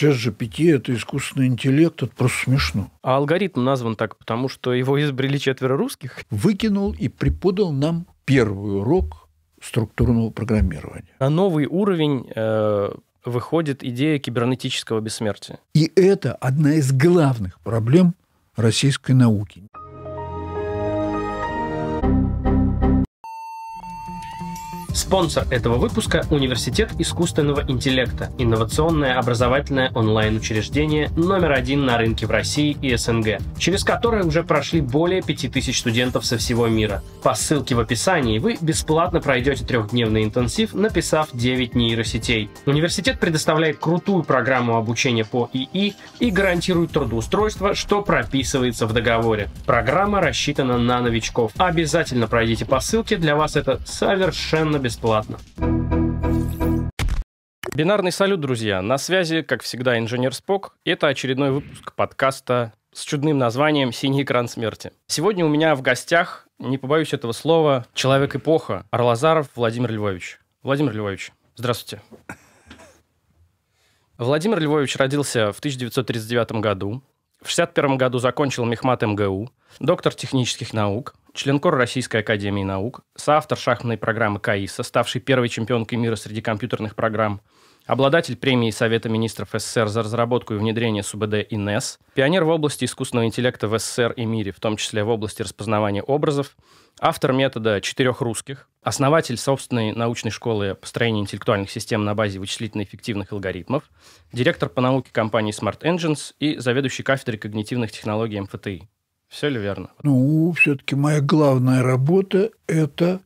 Сейчас же GPT – это искусственный интеллект, это просто смешно. А алгоритм назван так, потому что его изобрели четверо русских? Выкинул и преподал нам первый урок структурного программирования. На новый уровень э, выходит идея кибернетического бессмертия. И это одна из главных проблем российской науки. Спонсор этого выпуска – Университет искусственного интеллекта, инновационное образовательное онлайн-учреждение номер один на рынке в России и СНГ, через которое уже прошли более 5000 студентов со всего мира. По ссылке в описании вы бесплатно пройдете трехдневный интенсив, написав 9 нейросетей. Университет предоставляет крутую программу обучения по ИИ и гарантирует трудоустройство, что прописывается в договоре. Программа рассчитана на новичков. Обязательно пройдите по ссылке, для вас это совершенно бесплатно бесплатно. Бинарный салют, друзья. На связи, как всегда, инженер Спок. Это очередной выпуск подкаста с чудным названием «Синий экран смерти». Сегодня у меня в гостях, не побоюсь этого слова, человек-эпоха Арлазаров Владимир Львович. Владимир Львович, здравствуйте. Владимир Львович родился в 1939 году. В 1961 году закончил Мехмат МГУ, доктор технических наук членкор Российской Академии Наук, соавтор шахматной программы КАИСа, ставший первой чемпионкой мира среди компьютерных программ, обладатель премии Совета министров СССР за разработку и внедрение СУБД ИНЕС, пионер в области искусственного интеллекта в СССР и мире, в том числе в области распознавания образов, автор метода четырех русских, основатель собственной научной школы построения интеллектуальных систем на базе вычислительно-эффективных алгоритмов, директор по науке компании Smart Engines и заведующий кафедрой когнитивных технологий МФТИ. Все ли верно? Ну, все-таки моя главная работа – это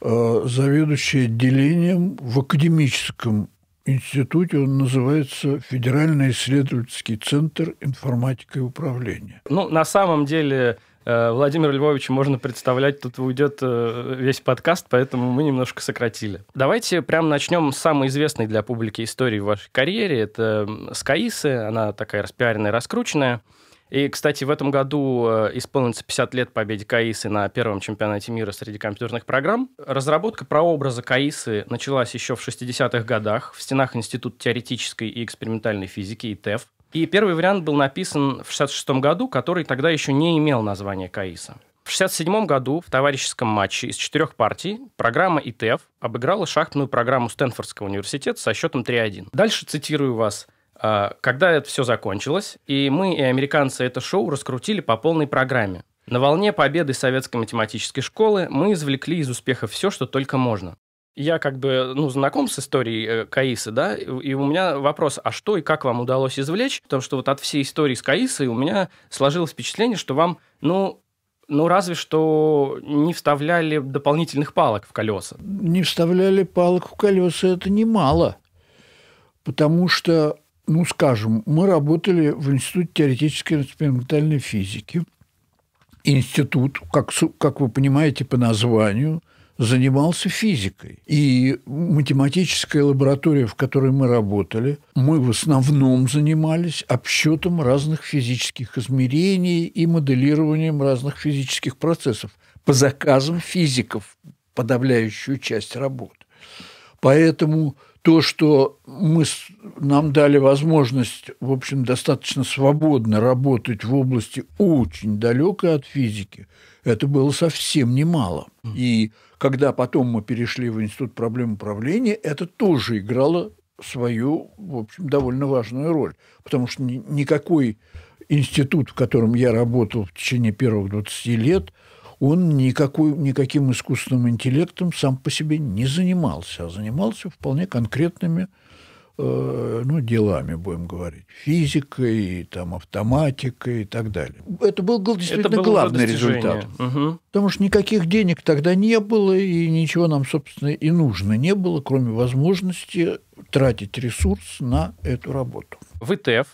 э, заведующий отделением в академическом институте, он называется Федеральный исследовательский центр информатики и управления. Ну, на самом деле, э, Владимир Львович можно представлять, тут уйдет э, весь подкаст, поэтому мы немножко сократили. Давайте прям начнем с самой известной для публики истории в вашей карьере. Это Скаисы, она такая распиаренная, раскрученная. И, кстати, в этом году э, исполнится 50 лет победе Каисы на первом чемпионате мира среди компьютерных программ. Разработка прообраза Каисы началась еще в 60-х годах в стенах Института теоретической и экспериментальной физики ИТЭФ. И первый вариант был написан в 66 году, который тогда еще не имел названия Каиса. В 67 году в товарищеском матче из четырех партий программа ИТФ обыграла шахматную программу Стэнфордского университета со счетом 3-1. Дальше цитирую вас. А, когда это все закончилось, и мы, и американцы это шоу раскрутили по полной программе. На волне победы советской математической школы мы извлекли из успеха все, что только можно. Я как бы ну, знаком с историей э, Каисы, да, и у меня вопрос, а что и как вам удалось извлечь? Потому что вот от всей истории с Каисой у меня сложилось впечатление, что вам, ну, ну, разве что не вставляли дополнительных палок в колеса. Не вставляли палок в колеса, это немало. Потому что ну, скажем, мы работали в Институте теоретической и экспериментальной физики. Институт, как, как вы понимаете по названию, занимался физикой. И математическая лаборатория, в которой мы работали, мы в основном занимались обсчетом разных физических измерений и моделированием разных физических процессов по заказам физиков, подавляющую часть работ. Поэтому то, что мы, нам дали возможность, в общем, достаточно свободно работать в области очень далекой от физики, это было совсем немало. И когда потом мы перешли в Институт проблем управления, это тоже играло свою, в общем, довольно важную роль. Потому что никакой институт, в котором я работал в течение первых 20 лет – он никакой, никаким искусственным интеллектом сам по себе не занимался, а занимался вполне конкретными э, ну, делами, будем говорить, физикой, там, автоматикой и так далее. Это был действительно Это было главный результат. Угу. Потому что никаких денег тогда не было, и ничего нам, собственно, и нужно не было, кроме возможности тратить ресурс на эту работу. В ИТФ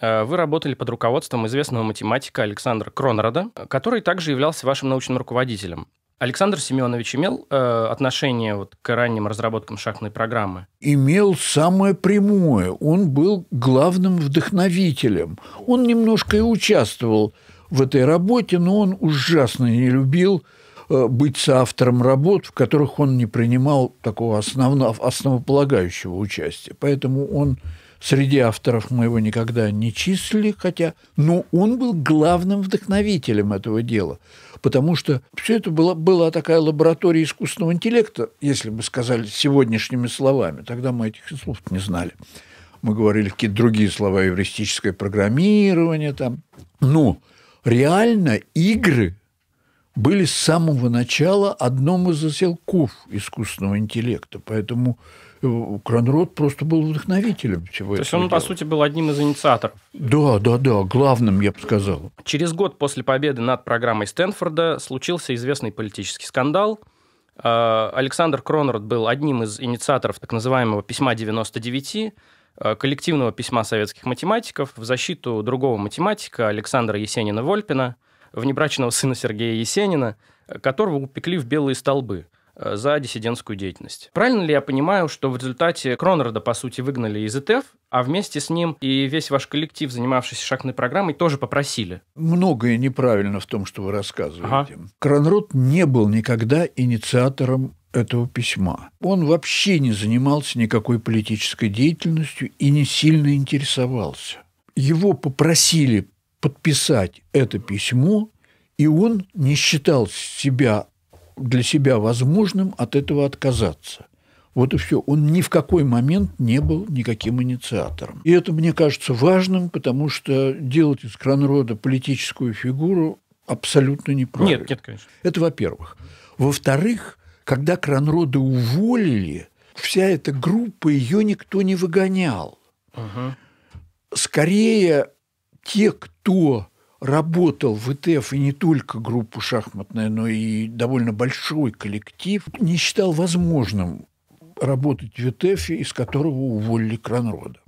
Э, вы работали под руководством известного математика Александра Кронрада, который также являлся вашим научным руководителем. Александр Семенович имел э, отношение вот к ранним разработкам шахматной программы? Имел самое прямое. Он был главным вдохновителем. Он немножко и участвовал в этой работе, но он ужасно не любил э, быть соавтором работ, в которых он не принимал такого основного, основополагающего участия. Поэтому он Среди авторов мы его никогда не числили, хотя... Но он был главным вдохновителем этого дела, потому что все это была, была такая лаборатория искусственного интеллекта, если бы сказали сегодняшними словами. Тогда мы этих слов не знали. Мы говорили какие-то другие слова, евристическое программирование там. Но ну, реально игры были с самого начала одном из оселков искусственного интеллекта. Поэтому Кронрод просто был вдохновителем всего этого. То есть он, дела. по сути, был одним из инициаторов. Да, да, да, главным, я бы сказал. Через год после победы над программой Стэнфорда случился известный политический скандал. А, Александр Кронрод был одним из инициаторов так называемого «письма 99», а, коллективного письма советских математиков в защиту другого математика Александра Есенина-Вольпина, внебрачного сына Сергея Есенина, которого упекли в белые столбы – Э, за диссидентскую деятельность. Правильно ли я понимаю, что в результате Кронрада, по сути, выгнали из ИТФ, а вместе с ним и весь ваш коллектив, занимавшийся шахтной программой, тоже попросили? Многое неправильно в том, что вы рассказываете. Ага. Кронрод не был никогда инициатором этого письма. Он вообще не занимался никакой политической деятельностью и не сильно интересовался. Его попросили подписать это письмо, и он не считал себя для себя возможным от этого отказаться. Вот и все. Он ни в какой момент не был никаким инициатором. И это, мне кажется, важным, потому что делать из Кранрода политическую фигуру абсолютно неправильно. Нет, нет, конечно. Это во-первых. Во-вторых, когда Кранрода уволили, вся эта группа, ее никто не выгонял. Угу. Скорее, те, кто работал в ИТФ и не только группу шахматная, но и довольно большой коллектив, не считал возможным работать в ИТФ, из которого уволили Кранрода.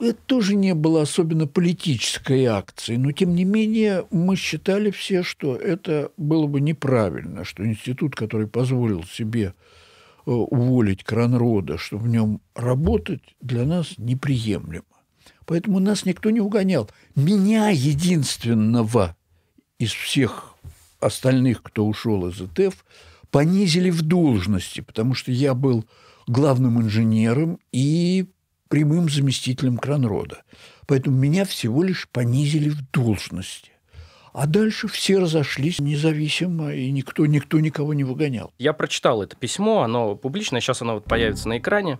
Это тоже не было особенно политической акцией, но, тем не менее, мы считали все, что это было бы неправильно, что институт, который позволил себе э, уволить Кранрода, чтобы в нем работать, для нас неприемлемо. Поэтому нас никто не угонял. Меня единственного из всех остальных, кто ушел из ИТФ, понизили в должности, потому что я был главным инженером и прямым заместителем Кранрода. Поэтому меня всего лишь понизили в должности. А дальше все разошлись независимо, и никто, никто никого не выгонял. Я прочитал это письмо, оно публичное, сейчас оно вот появится на экране.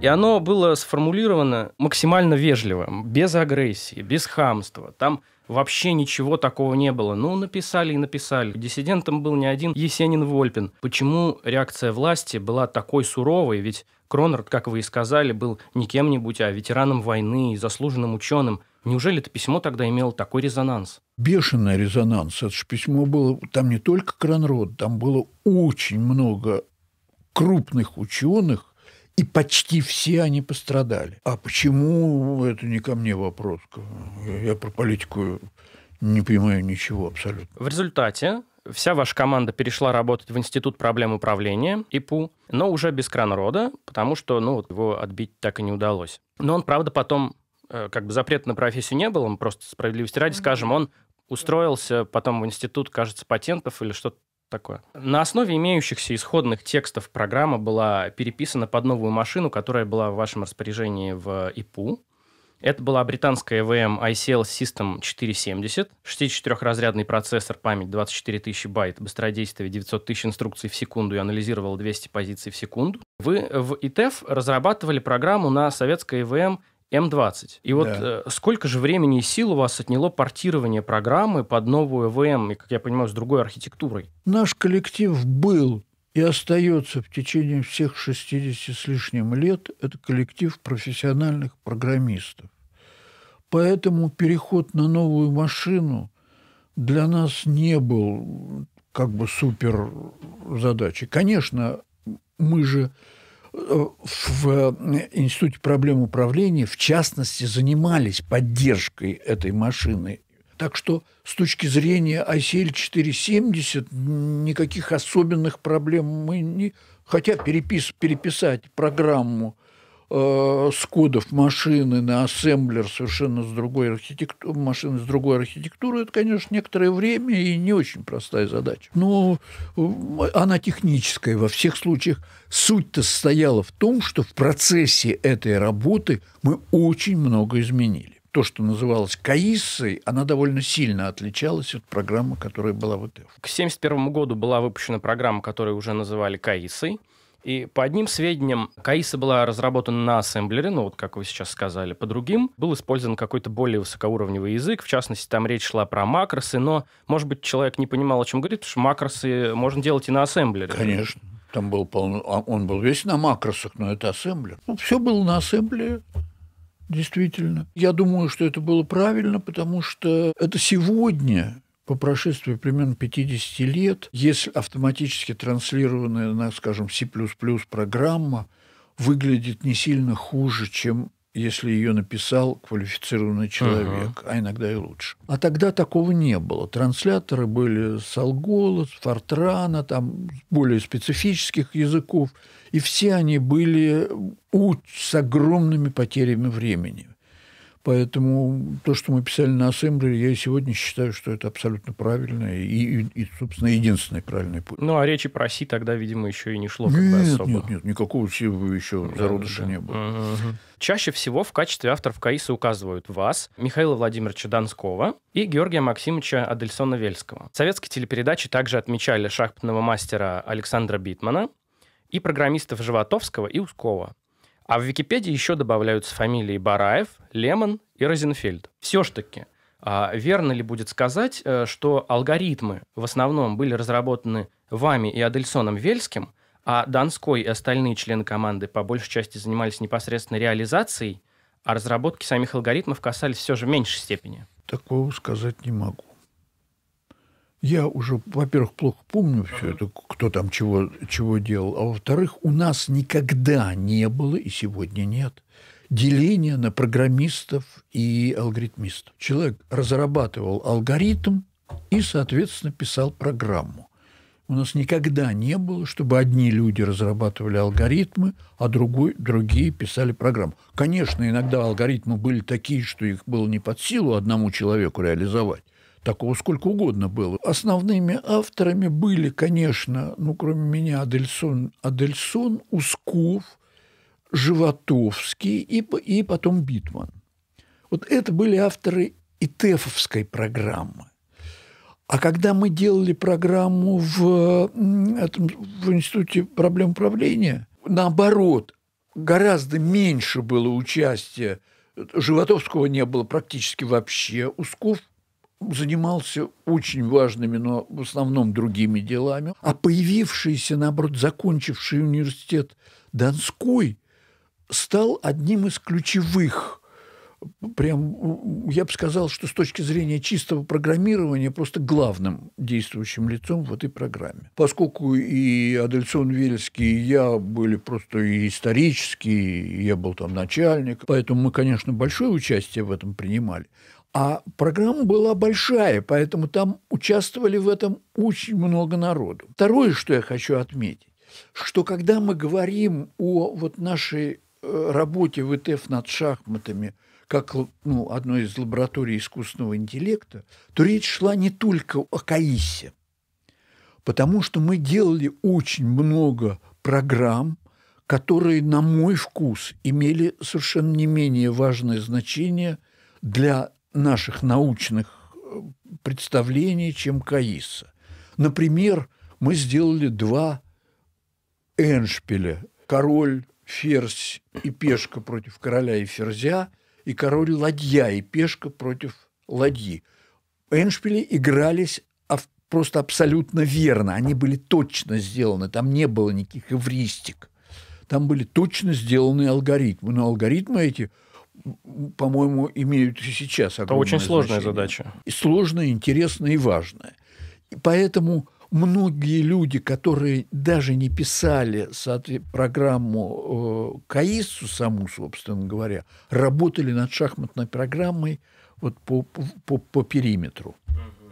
И оно было сформулировано максимально вежливо, без агрессии, без хамства. Там Вообще ничего такого не было. Ну, написали и написали. Диссидентом был не один Есенин Вольпин. Почему реакция власти была такой суровой? Ведь Кронард, как вы и сказали, был не кем-нибудь, а ветераном войны и заслуженным ученым. Неужели это письмо тогда имело такой резонанс? Бешеный резонанс. Это же письмо было... Там не только Кронрод, там было очень много крупных ученых, и почти все они пострадали. А почему, это не ко мне вопрос. Я про политику не понимаю ничего абсолютно. В результате вся ваша команда перешла работать в Институт проблем управления, ИПУ, но уже без Кранрода, потому что ну, вот его отбить так и не удалось. Но он, правда, потом э, как бы запрета на профессию не было, он просто справедливости ради скажем, он устроился потом в институт, кажется, патентов или что-то такое. На основе имеющихся исходных текстов программа была переписана под новую машину, которая была в вашем распоряжении в ИПУ. Это была британская VM ICL System 470, 64-разрядный процессор, память 24 тысячи байт, быстродействие 900 тысяч инструкций в секунду и анализировал 200 позиций в секунду. Вы в ITEF разрабатывали программу на советской VM М20. И вот да. Э, сколько же времени и сил у вас отняло портирование программы под новую ВМ и, как я понимаю, с другой архитектурой? Наш коллектив был и остается в течение всех 60 с лишним лет это коллектив профессиональных программистов. Поэтому переход на новую машину для нас не был как бы супер задачей. Конечно, мы же в э, Институте проблем управления, в частности, занимались поддержкой этой машины. Так что с точки зрения ICL 470 никаких особенных проблем мы не... Хотя перепис, переписать программу э, с кодов машины на ассемблер совершенно с другой архитектуры, машины с другой архитектуры это, конечно, некоторое время и не очень простая задача. Но э, она техническая во всех случаях. Суть-то состояла в том, что в процессе этой работы мы очень много изменили то, что называлось КАИСой, она довольно сильно отличалась от программы, которая была в ИТФ. К 1971 году была выпущена программа, которую уже называли КАИСой. И по одним сведениям, Каиса была разработана на ассемблере, ну вот как вы сейчас сказали, по другим был использован какой-то более высокоуровневый язык, в частности, там речь шла про макросы, но, может быть, человек не понимал, о чем говорит, потому что макросы можно делать и на ассемблере. Конечно. Там был полно... А он был весь на макросах, но это ассемблер. Ну, все было на ассемблере действительно. Я думаю, что это было правильно, потому что это сегодня по прошествии примерно 50 лет, если автоматически транслированная на, скажем, C++ программа выглядит не сильно хуже, чем если ее написал квалифицированный человек, uh-huh. а иногда и лучше. А тогда такого не было. Трансляторы были с Алгола, с Фортрана, там более специфических языков, и все они были у с огромными потерями времени. Поэтому то, что мы писали на ассемблере, я и сегодня считаю, что это абсолютно правильно и, и, и собственно, единственный правильный путь. Ну, а речи про Си тогда, видимо, еще и не шло. Нет, особо. нет, нет, никакого Си еще да, зародыша да. не было. Угу. Чаще всего в качестве авторов КАИСа указывают вас, Михаила Владимировича Донского и Георгия Максимовича Адельсона-Вельского. Советские телепередачи также отмечали шахматного мастера Александра Битмана и программистов Животовского и Ускова. А в Википедии еще добавляются фамилии Бараев, Лемон и Розенфельд. Все ж таки, а, верно ли будет сказать, э, что алгоритмы в основном были разработаны вами и Адельсоном Вельским, а Донской и остальные члены команды по большей части занимались непосредственно реализацией, а разработки самих алгоритмов касались все же в меньшей степени? Такого сказать не могу. Я уже, во-первых, плохо помню все это, кто там чего, чего делал, а во-вторых, у нас никогда не было и сегодня нет деления на программистов и алгоритмистов. Человек разрабатывал алгоритм и, соответственно, писал программу. У нас никогда не было, чтобы одни люди разрабатывали алгоритмы, а другой, другие писали программу. Конечно, иногда алгоритмы были такие, что их было не под силу одному человеку реализовать такого сколько угодно было. Основными авторами были, конечно, ну, кроме меня, Адельсон, Адельсон Усков, Животовский и, и потом Битман. Вот это были авторы ИТЭФовской программы. А когда мы делали программу в, в Институте проблем управления, наоборот, гораздо меньше было участия. Э, Животовского не было практически вообще. Усков занимался очень важными, но в основном другими делами. А появившийся, наоборот, закончивший университет Донской стал одним из ключевых прям, я бы сказал, что с точки зрения чистого программирования просто главным действующим лицом в этой программе. Поскольку и Адельсон Вельский, и я были просто и исторические, и я был там начальник, поэтому мы, конечно, большое участие в этом принимали. А программа была большая, поэтому там участвовали в этом очень много народу. Второе, что я хочу отметить, что когда мы говорим о вот нашей э, работе в ИТФ над шахматами как ну, одной из лабораторий искусственного интеллекта, то речь шла не только о КАИСе, потому что мы делали очень много программ, которые, на мой вкус, имели совершенно не менее важное значение для наших научных э, представлений, чем Каиса. Например, мы сделали два эншпиля «Король, ферзь и пешка против короля и ферзя» и «Король, ладья и пешка против ладьи». Эншпили игрались просто абсолютно верно. Они были точно сделаны, там не было никаких эвристик. Там были точно сделаны алгоритмы. Но алгоритмы эти – по-моему, имеют и сейчас Это очень значение. сложная задача. И сложная, интересная и важная. И поэтому многие люди, которые даже не писали программу э, КАИСу саму, собственно говоря, работали над шахматной программой вот по, по, по периметру.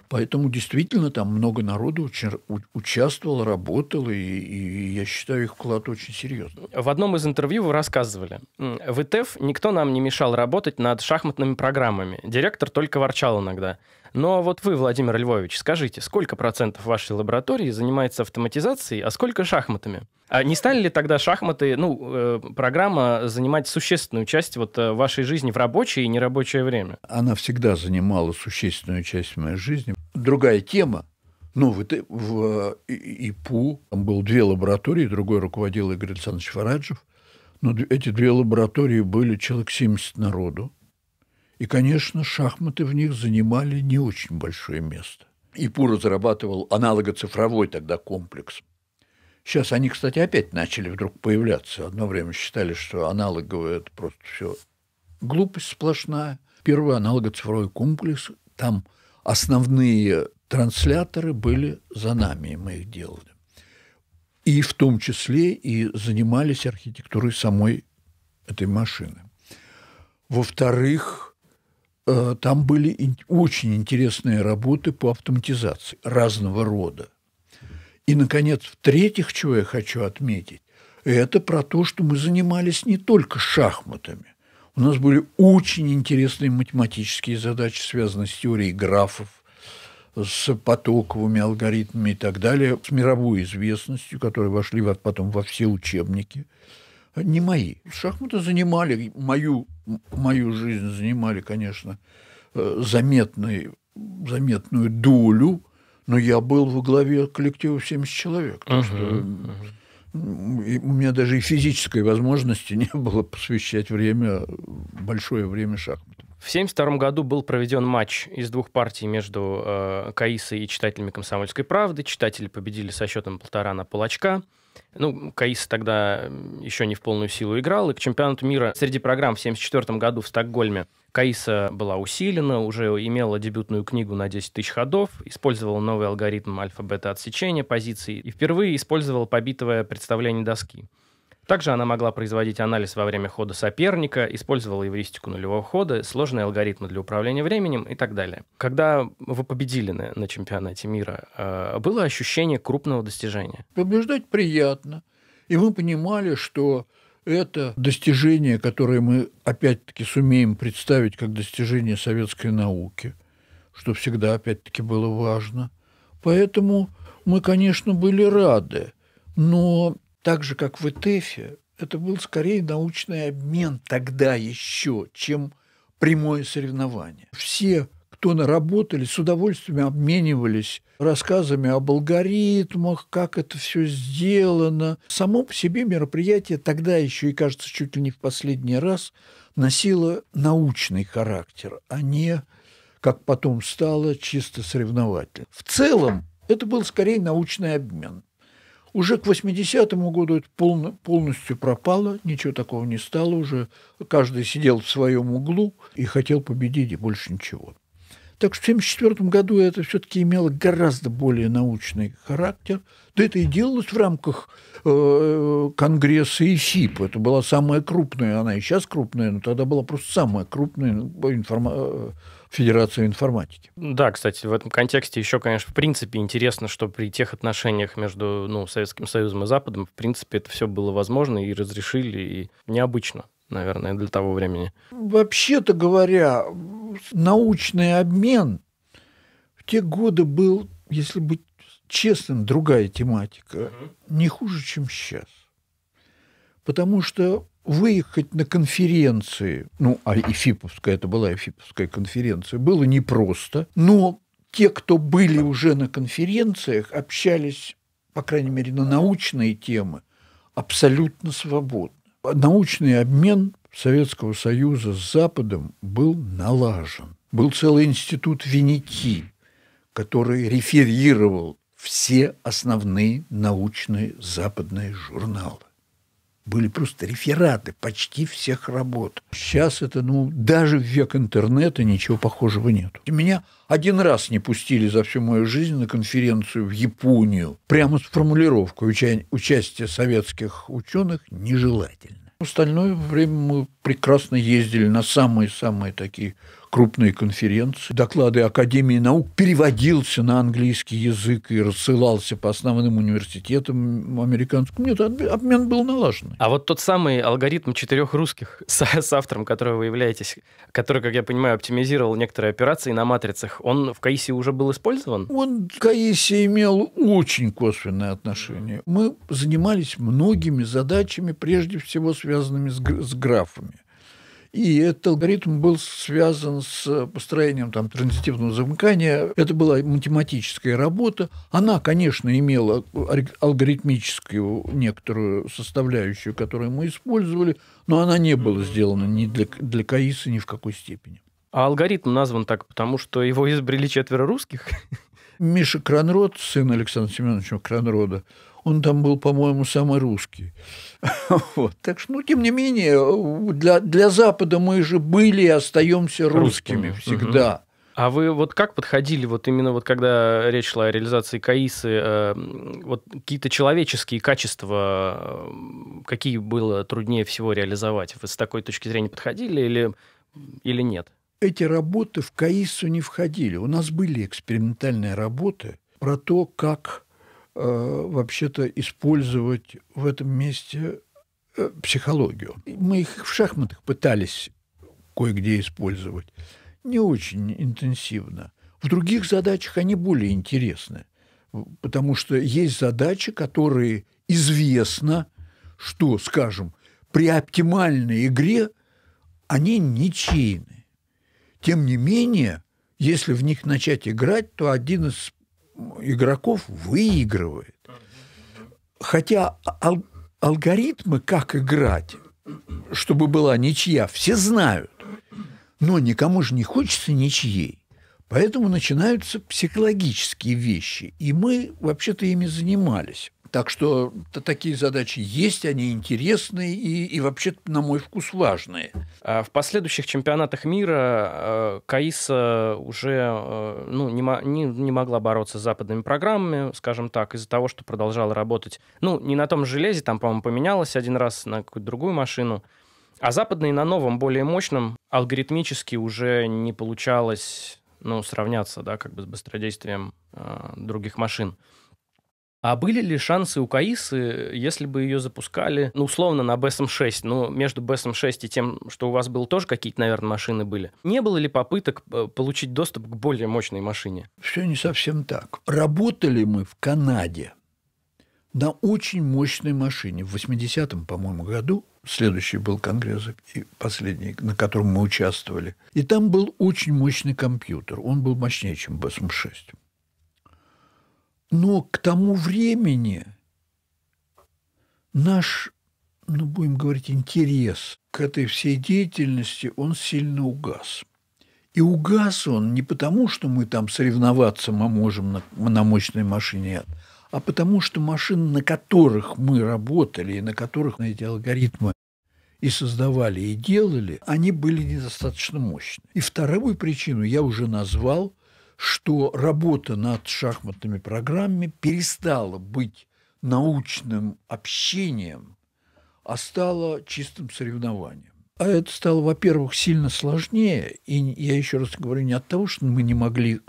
Поэтому действительно там много народу очень участвовало, работало, и, и я считаю их вклад очень серьезный. В одном из интервью вы рассказывали, в ИТФ никто нам не мешал работать над шахматными программами. Директор только ворчал иногда. Но вот вы, Владимир Львович, скажите, сколько процентов вашей лаборатории занимается автоматизацией, а сколько шахматами? А не стали ли тогда шахматы, ну, э, программа занимать существенную часть вот э, вашей жизни в рабочее и нерабочее время? Она всегда занимала существенную часть моей жизни. Другая тема, ну, в, в э, ИПУ там было две лаборатории, другой руководил Игорь Александрович Фараджев, но эти две лаборатории были человек 70 народу. И, конечно, шахматы в них занимали не очень большое место. ИПУ разрабатывал аналогоцифровой тогда комплекс. Сейчас они, кстати, опять начали вдруг появляться. Одно время считали, что аналоговые – это просто все глупость сплошная. Первый аналогоцифровой комплекс, там основные трансляторы были за нами, и мы их делали. И в том числе и занимались архитектурой самой этой машины. Во-вторых, Э, там были очень интересные работы по автоматизации разного рода. И, наконец, в-третьих, чего я хочу отметить, это про то, что мы занимались не только шахматами. У нас были очень интересные математические задачи, связанные с теорией графов, с потоковыми алгоритмами и так далее, с мировой известностью, которые вошли потом во все учебники – не мои. Шахматы занимали мою, мою жизнь, занимали, конечно, э, заметный, заметную долю, но я был во главе коллектива 70 человек. Так uh-huh. что у меня даже и физической возможности не было посвящать время, большое время шахматам. В 1972 году был проведен матч из двух партий между э, Каисой и читателями «Комсомольской правды». Читатели победили со счетом полтора на полочка. Ну, Каис тогда еще не в полную силу играл, и к чемпионату мира среди программ в 1974 году в Стокгольме Каиса была усилена, уже имела дебютную книгу на 10 тысяч ходов, использовала новый алгоритм альфа-бета отсечения позиций и впервые использовала побитовое представление доски. Также она могла производить анализ во время хода соперника, использовала эвристику нулевого хода, сложные алгоритмы для управления временем и так далее. Когда вы победили на, на чемпионате мира, э, было ощущение крупного достижения? Побеждать приятно. И мы понимали, что это достижение, которое мы опять-таки сумеем представить как достижение советской науки, что всегда опять-таки было важно. Поэтому мы, конечно, были рады, но так же, как в ИТЭФе, это был скорее научный обмен тогда еще, чем прямое соревнование. Все, кто наработали, с удовольствием обменивались рассказами об алгоритмах, как это все сделано. Само по себе мероприятие тогда еще, и кажется, чуть ли не в последний раз, носило научный характер, а не, как потом стало, чисто соревновательным. В целом, это был скорее научный обмен. Уже к 80-му году это полно, полностью пропало, ничего такого не стало уже. Каждый сидел в своем углу и хотел победить, и больше ничего. Так что в 1974 году это все-таки имело гораздо более научный характер. Да это и делалось в рамках э, Конгресса ИСИП. Это была самая крупная, она и сейчас крупная, но тогда была просто самая крупная информация э, Федерацию информатики. Да, кстати, в этом контексте еще, конечно, в принципе интересно, что при тех отношениях между ну, Советским Союзом и Западом, в принципе, это все было возможно и разрешили, и необычно наверное, для того времени. Вообще-то говоря, научный обмен в те годы был, если быть честным, другая тематика, не хуже, чем сейчас. Потому что выехать на конференции, ну, а Эфиповская, это была Эфиповская конференция, было непросто, но те, кто были уже на конференциях, общались, по крайней мере, на научные темы, абсолютно свободно. Научный обмен Советского Союза с Западом был налажен. Был целый институт Виники, который реферировал все основные научные западные журналы были просто рефераты почти всех работ. Сейчас это, ну, даже в век интернета ничего похожего нет. И меня один раз не пустили за всю мою жизнь на конференцию в Японию. Прямо с формулировкой уча- участие советских ученых нежелательно. В остальное время мы прекрасно ездили на самые-самые такие крупные конференции, доклады Академии наук, переводился на английский язык и рассылался по основным университетам американским. Нет, обмен был налажен. А вот тот самый алгоритм четырех русских с, с автором, которого вы являетесь, который, как я понимаю, оптимизировал некоторые операции на матрицах, он в КАИСе уже был использован? Он в КАИСе имел очень косвенное отношение. Мы занимались многими задачами, прежде всего связанными с, с графами. И этот алгоритм был связан с построением там, транзитивного замыкания. Это была математическая работа. Она, конечно, имела алгоритмическую некоторую составляющую, которую мы использовали, но она не была сделана ни для, для КАИСа, ни в какой степени. А алгоритм назван так, потому что его изобрели четверо русских? Миша Кранрод, сын Александра Семеновича Кранрода, он там был, по-моему, самый русский. Вот. Так что, ну, тем не менее, для, для Запада мы же были и остаемся русскими, русскими. всегда. Угу. А вы вот как подходили, вот именно вот когда речь шла о реализации КАИСы, э, вот какие-то человеческие качества, э, какие было труднее всего реализовать? Вы с такой точки зрения подходили или, или нет? Эти работы в КАИСу не входили. У нас были экспериментальные работы про то, как Э, вообще-то использовать в этом месте э, психологию. Мы их в шахматах пытались кое-где использовать. Не очень интенсивно. В других задачах они более интересны, потому что есть задачи, которые известно, что, скажем, при оптимальной игре они ничейны. Тем не менее, если в них начать играть, то один из игроков выигрывает. Хотя ал- алгоритмы, как играть, чтобы была ничья, все знают. Но никому же не хочется ничьей. Поэтому начинаются психологические вещи. И мы вообще-то ими занимались. Так что то, такие задачи есть, они интересные и, и вообще, на мой вкус, важные. А в последующих чемпионатах мира э, Каиса уже э, ну, не, не, не могла бороться с западными программами, скажем так, из-за того, что продолжала работать. Ну, не на том железе, там, по-моему, поменялась один раз на какую-то другую машину. А западные на новом, более мощном, алгоритмически уже не получалось ну, сравняться да, как бы с быстродействием э, других машин. А были ли шансы у Каисы, если бы ее запускали, ну, условно, на BSM-6? но ну, между BSM-6 и тем, что у вас был тоже какие-то, наверное, машины были. Не было ли попыток э, получить доступ к более мощной машине? Все не совсем так. Работали мы в Канаде на очень мощной машине. В 80-м, по-моему, году следующий был конгресс, и последний, на котором мы участвовали. И там был очень мощный компьютер. Он был мощнее, чем BSM-6. Но к тому времени наш, ну, будем говорить, интерес к этой всей деятельности, он сильно угас. И угас он не потому, что мы там соревноваться мы можем на, на мощной машине, а потому что машины, на которых мы работали, и на которых эти алгоритмы и создавали, и делали, они были недостаточно мощны. И вторую причину я уже назвал, что работа над шахматными программами перестала быть научным общением, а стала чистым соревнованием. А это стало, во-первых, сильно сложнее. И я еще раз говорю не от того, что мы не могли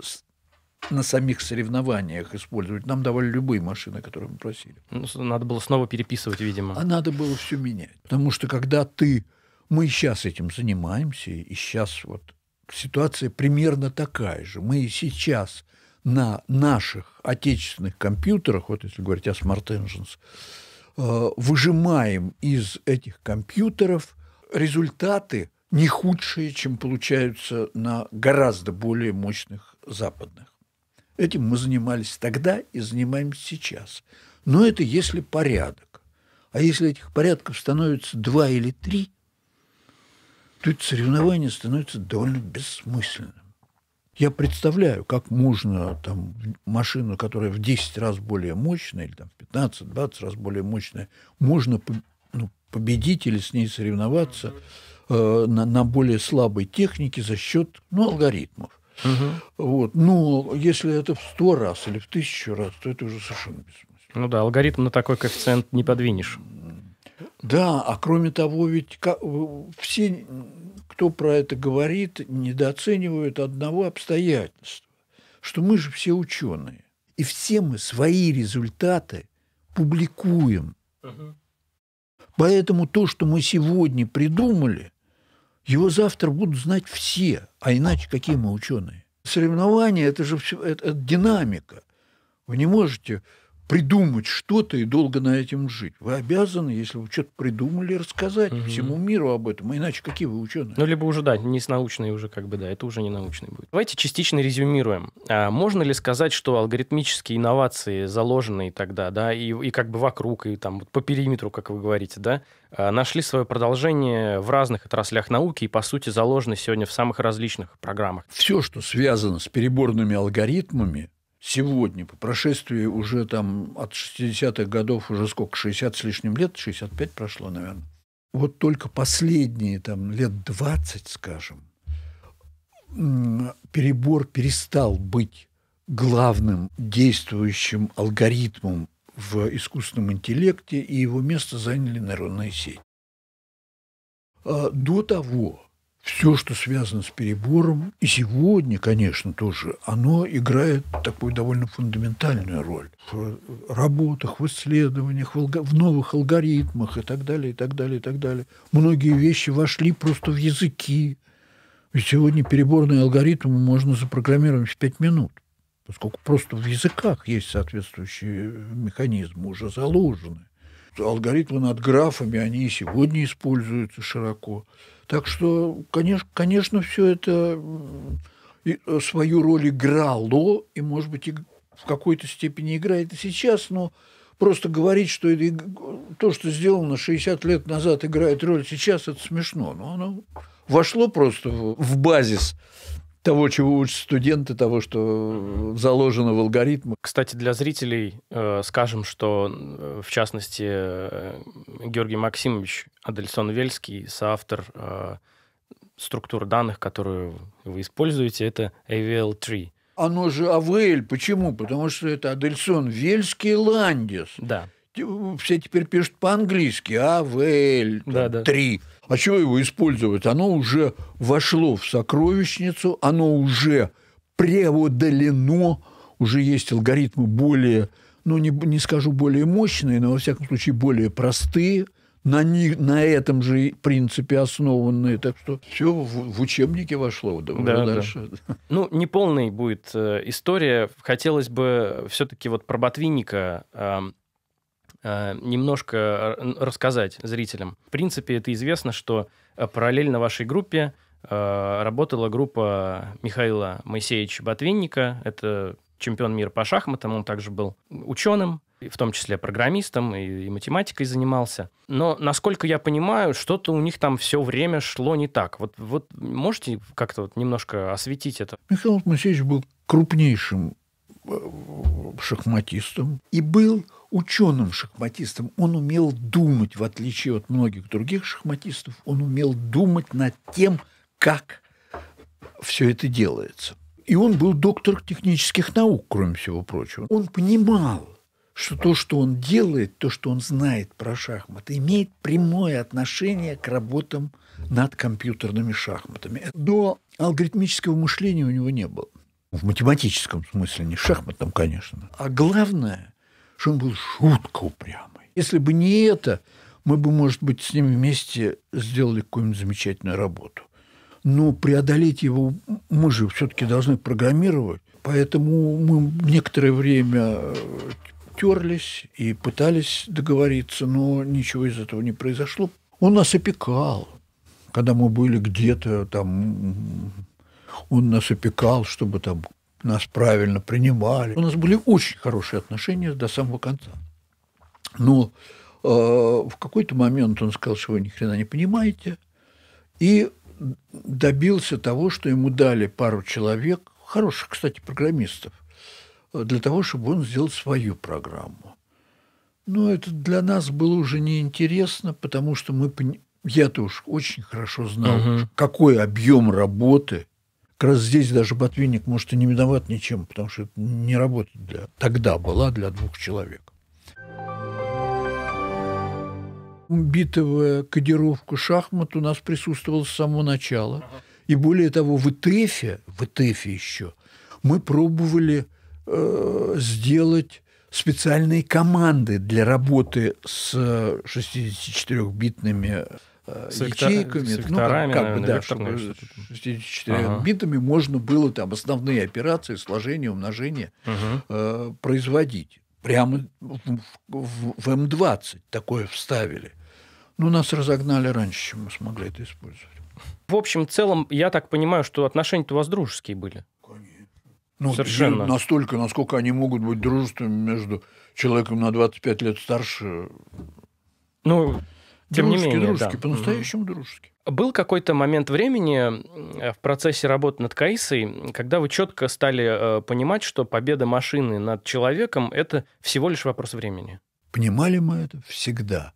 на самих соревнованиях использовать. Нам давали любые машины, которые мы просили. Ну, надо было снова переписывать, видимо. А надо было все менять. Потому что когда ты... Мы сейчас этим занимаемся, и сейчас вот ситуация примерно такая же. Мы сейчас на наших отечественных компьютерах, вот если говорить о Smart Engines, э, выжимаем из этих компьютеров результаты не худшие, чем получаются на гораздо более мощных западных. Этим мы занимались тогда и занимаемся сейчас. Но это если порядок. А если этих порядков становится два или три – то это соревнование становится довольно бессмысленным. Я представляю, как можно там, машину, которая в 10 раз более мощная, или там, в 15-20 раз более мощная, можно ну, победить или с ней соревноваться э, на, на более слабой технике за счет ну, алгоритмов. Угу. Вот. Но ну, если это в 100 раз или в тысячу раз, то это уже совершенно бессмысленно. Ну да, алгоритм на такой коэффициент не подвинешь. Да, а кроме того, ведь все, кто про это говорит, недооценивают одного обстоятельства, что мы же все ученые, и все мы свои результаты публикуем. Угу. Поэтому то, что мы сегодня придумали, его завтра будут знать все, а иначе какие мы ученые? Соревнования – это же все, это, это динамика. Вы не можете придумать что-то и долго на этом жить. Вы обязаны, если вы что-то придумали, рассказать угу. всему миру об этом. А иначе какие вы ученые? Ну, либо уже, да, не с научной уже, как бы, да, это уже не научный будет. Давайте частично резюмируем. А можно ли сказать, что алгоритмические инновации, заложенные тогда, да, и, и как бы вокруг, и там по периметру, как вы говорите, да, а, нашли свое продолжение в разных отраслях науки и, по сути, заложены сегодня в самых различных программах? Все, что связано с переборными алгоритмами, сегодня, по прошествии уже там от 60-х годов, уже сколько, 60 с лишним лет, 65 прошло, наверное. Вот только последние там лет 20, скажем, перебор перестал быть главным действующим алгоритмом в искусственном интеллекте, и его место заняли нейронные сети. А, до того все, что связано с перебором, и сегодня, конечно, тоже, оно играет такую довольно фундаментальную роль в э, работах, в исследованиях, в, новых алгоритмах и так далее, и так далее, и так далее. Многие вещи вошли просто в языки. Ведь сегодня переборные алгоритмы можно запрограммировать в пять минут, поскольку просто в языках есть соответствующие э, механизмы, уже заложены. Алгоритмы над графами, они и сегодня используются широко. Так что, конечно, конечно все это э, свою роль играло, и, может быть, и в какой-то степени играет и сейчас, но просто говорить, что это, то, что сделано 60 лет назад, играет роль сейчас, это смешно. Но ну, оно вошло просто в, в базис того, чего учат студенты, того, что заложено в алгоритмах. Кстати, для зрителей э, скажем, что, э, в частности, э, Георгий Максимович Адельсон-Вельский, соавтор э, структуры данных, которую вы используете, это AVL-3. Оно же AVL. Почему? Потому что это Адельсон-Вельский Ландис. Да все теперь пишут по-английски, АВЛ да, да. 3. А чего его использовать? Оно уже вошло в сокровищницу, оно уже преодолено, уже есть алгоритмы более, ну не, не скажу более мощные, но во всяком случае более простые, на, них, на этом же принципе основанные. Так что все в, в учебнике вошло. Да, да, дальше. Да. Ну, неполной будет э, история. Хотелось бы все-таки вот про Ботвинника. Э, Э, немножко рассказать зрителям. В принципе, это известно, что э, параллельно вашей группе э, работала группа Михаила Моисеевича Ботвинника. Это чемпион мира по шахматам, он также был ученым, в том числе программистом и, математикой занимался. Но, насколько я понимаю, что-то у них там все время шло не так. Вот, вот можете как-то вот немножко осветить это? Михаил Моисеевич был крупнейшим шахматистом и был ученым-шахматистом. Он умел думать, в отличие от многих других шахматистов, он умел думать над тем, как все это делается. И он был доктор технических наук, кроме всего прочего. Он понимал, что то, что он делает, то, что он знает про шахматы, имеет прямое отношение к работам над компьютерными шахматами. До алгоритмического мышления у него не было. В математическом смысле, не шахматном, конечно. А главное, что он был шутка упрямый. Если бы не это, мы бы, может быть, с ним вместе сделали какую-нибудь замечательную работу. Но преодолеть его мы же все-таки должны программировать. Поэтому мы некоторое время э, терлись и пытались договориться, но ничего из этого не произошло. Он нас опекал, когда мы были где-то там он нас опекал, чтобы там нас правильно принимали. У нас были очень хорошие отношения до самого конца. Но э, в какой-то момент он сказал, что вы ни хрена не понимаете, и добился того, что ему дали пару человек, хороших, кстати, программистов, для того, чтобы он сделал свою программу. Но это для нас было уже неинтересно, потому что мы я-то уж очень хорошо знал, угу. какой объем работы как раз здесь даже Ботвинник, может, и не виноват ничем, потому что это не работа для, тогда была для двух человек. Битовая кодировка шахмат у нас присутствовала с самого начала. И более того, в ИТЭФе, в ИТЭФе еще, мы пробовали э, сделать специальные команды для работы с 64-битными Э, Секта... ячейками, ну, секторами, ну, как, как бы, наверное, да, чтобы четырьмя ага. битами можно было там основные операции, сложение, умножение угу. э, производить. Прямо в, в, в М-20 эм такое вставили. Но ну, нас разогнали раньше, чем мы смогли это использовать. В общем, в целом, я так понимаю, что отношения-то у вас дружеские были. Конечно. Ну, Совершенно. Настолько, насколько они могут быть дружественными между человеком на 25 лет старше. Ну, тем дружески, не менее, дружески, да. по-настоящему угу. дружески. Был какой-то момент времени э, в процессе работы над Каисой, когда вы четко стали э, понимать, что победа машины над человеком – это всего лишь вопрос времени. Понимали мы это всегда.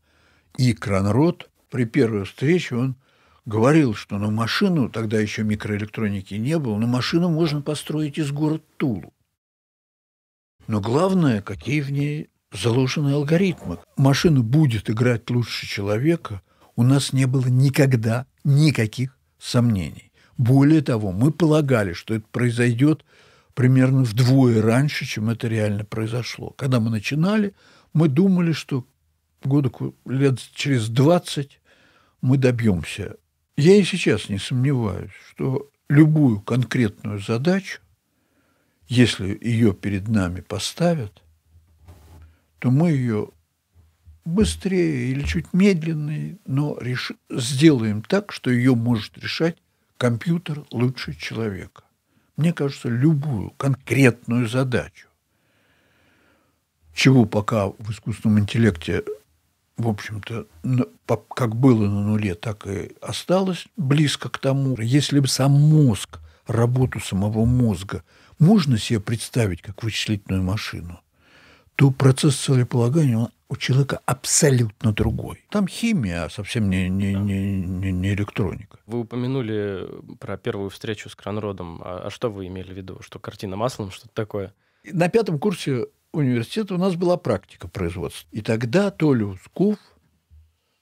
И Кранрод при первой встрече он говорил, что на «Ну, машину, тогда еще микроэлектроники не было, на машину можно построить из города Тулу. Но главное, какие в ней Заложенный алгоритм Машина будет играть лучше человека. У нас не было никогда никаких сомнений. Более того, мы полагали, что это произойдет примерно вдвое раньше, чем это реально произошло. Когда мы начинали, мы думали, что года лет через 20 мы добьемся. Я и сейчас не сомневаюсь, что любую конкретную задачу, если ее перед нами поставят, то мы ее быстрее или чуть медленнее, но реш... сделаем так, что ее может решать компьютер лучше человека. Мне кажется, любую конкретную задачу, чего пока в искусственном интеллекте, в общем-то, как было на нуле, так и осталось близко к тому. Если бы сам мозг, работу самого мозга можно себе представить как вычислительную машину, то процесс целеполагания он у человека абсолютно другой. Там химия, а совсем не, не, да. не, не, не электроника. Вы упомянули про первую встречу с Кранродом. А, а что вы имели в виду? Что картина маслом, что-то такое? На пятом курсе университета у нас была практика производства. И тогда Толю Скуф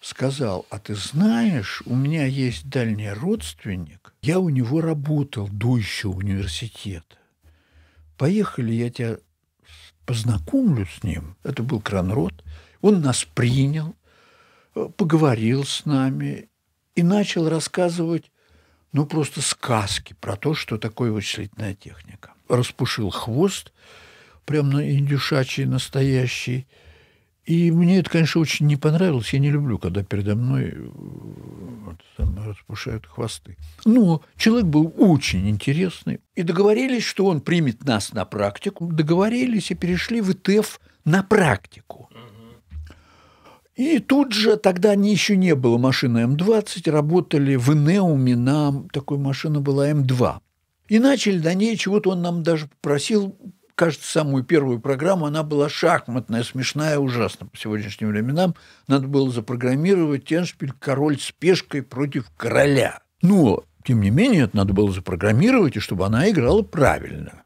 сказал, а ты знаешь, у меня есть дальний родственник, я у него работал до еще университета. Поехали, я тебя познакомлю с ним. Это был Кранрод. Он нас принял, э, поговорил с нами и начал рассказывать, ну, просто сказки про то, что такое вычислительная техника. Распушил хвост, прям на индюшачий настоящий – и мне это, конечно, очень не понравилось. Я не люблю, когда передо мной э, вот, там, распушают хвосты. Но человек был очень интересный. И договорились, что он примет нас на практику. Договорились и перешли в ИТФ на практику. И тут же, тогда не еще не было машины М-20, работали в Инеуме на... Такой машина была М-2. И начали на ней, чего-то он нам даже просил кажется, самую первую программу, она была шахматная, смешная, ужасно по сегодняшним временам. Надо было запрограммировать теншпиль «Король с пешкой против короля». Но, ну, тем не менее, это надо было запрограммировать, и чтобы она играла правильно.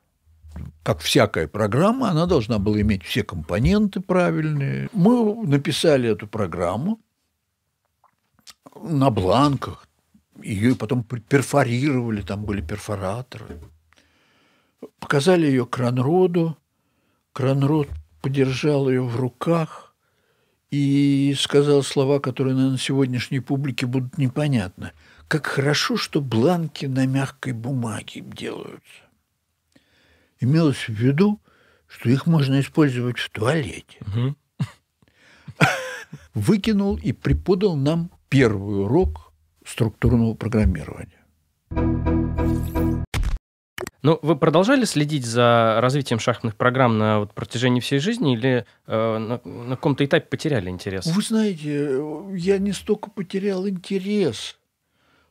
Как всякая программа, она должна была иметь все компоненты правильные. Мы написали эту программу на бланках, ее потом перфорировали, там были перфораторы. Показали ее Кранроду. Кранрод подержал ее в руках и сказал слова, которые, наверное, сегодняшней публике будут непонятны. Как хорошо, что бланки на мягкой бумаге делаются. Имелось в виду, что их можно использовать в туалете. Выкинул и преподал нам первый урок структурного программирования. Ну, вы продолжали следить за развитием шахматных программ на вот, протяжении всей жизни или э, на, на каком-то этапе потеряли интерес? Вы знаете, я не столько потерял интерес,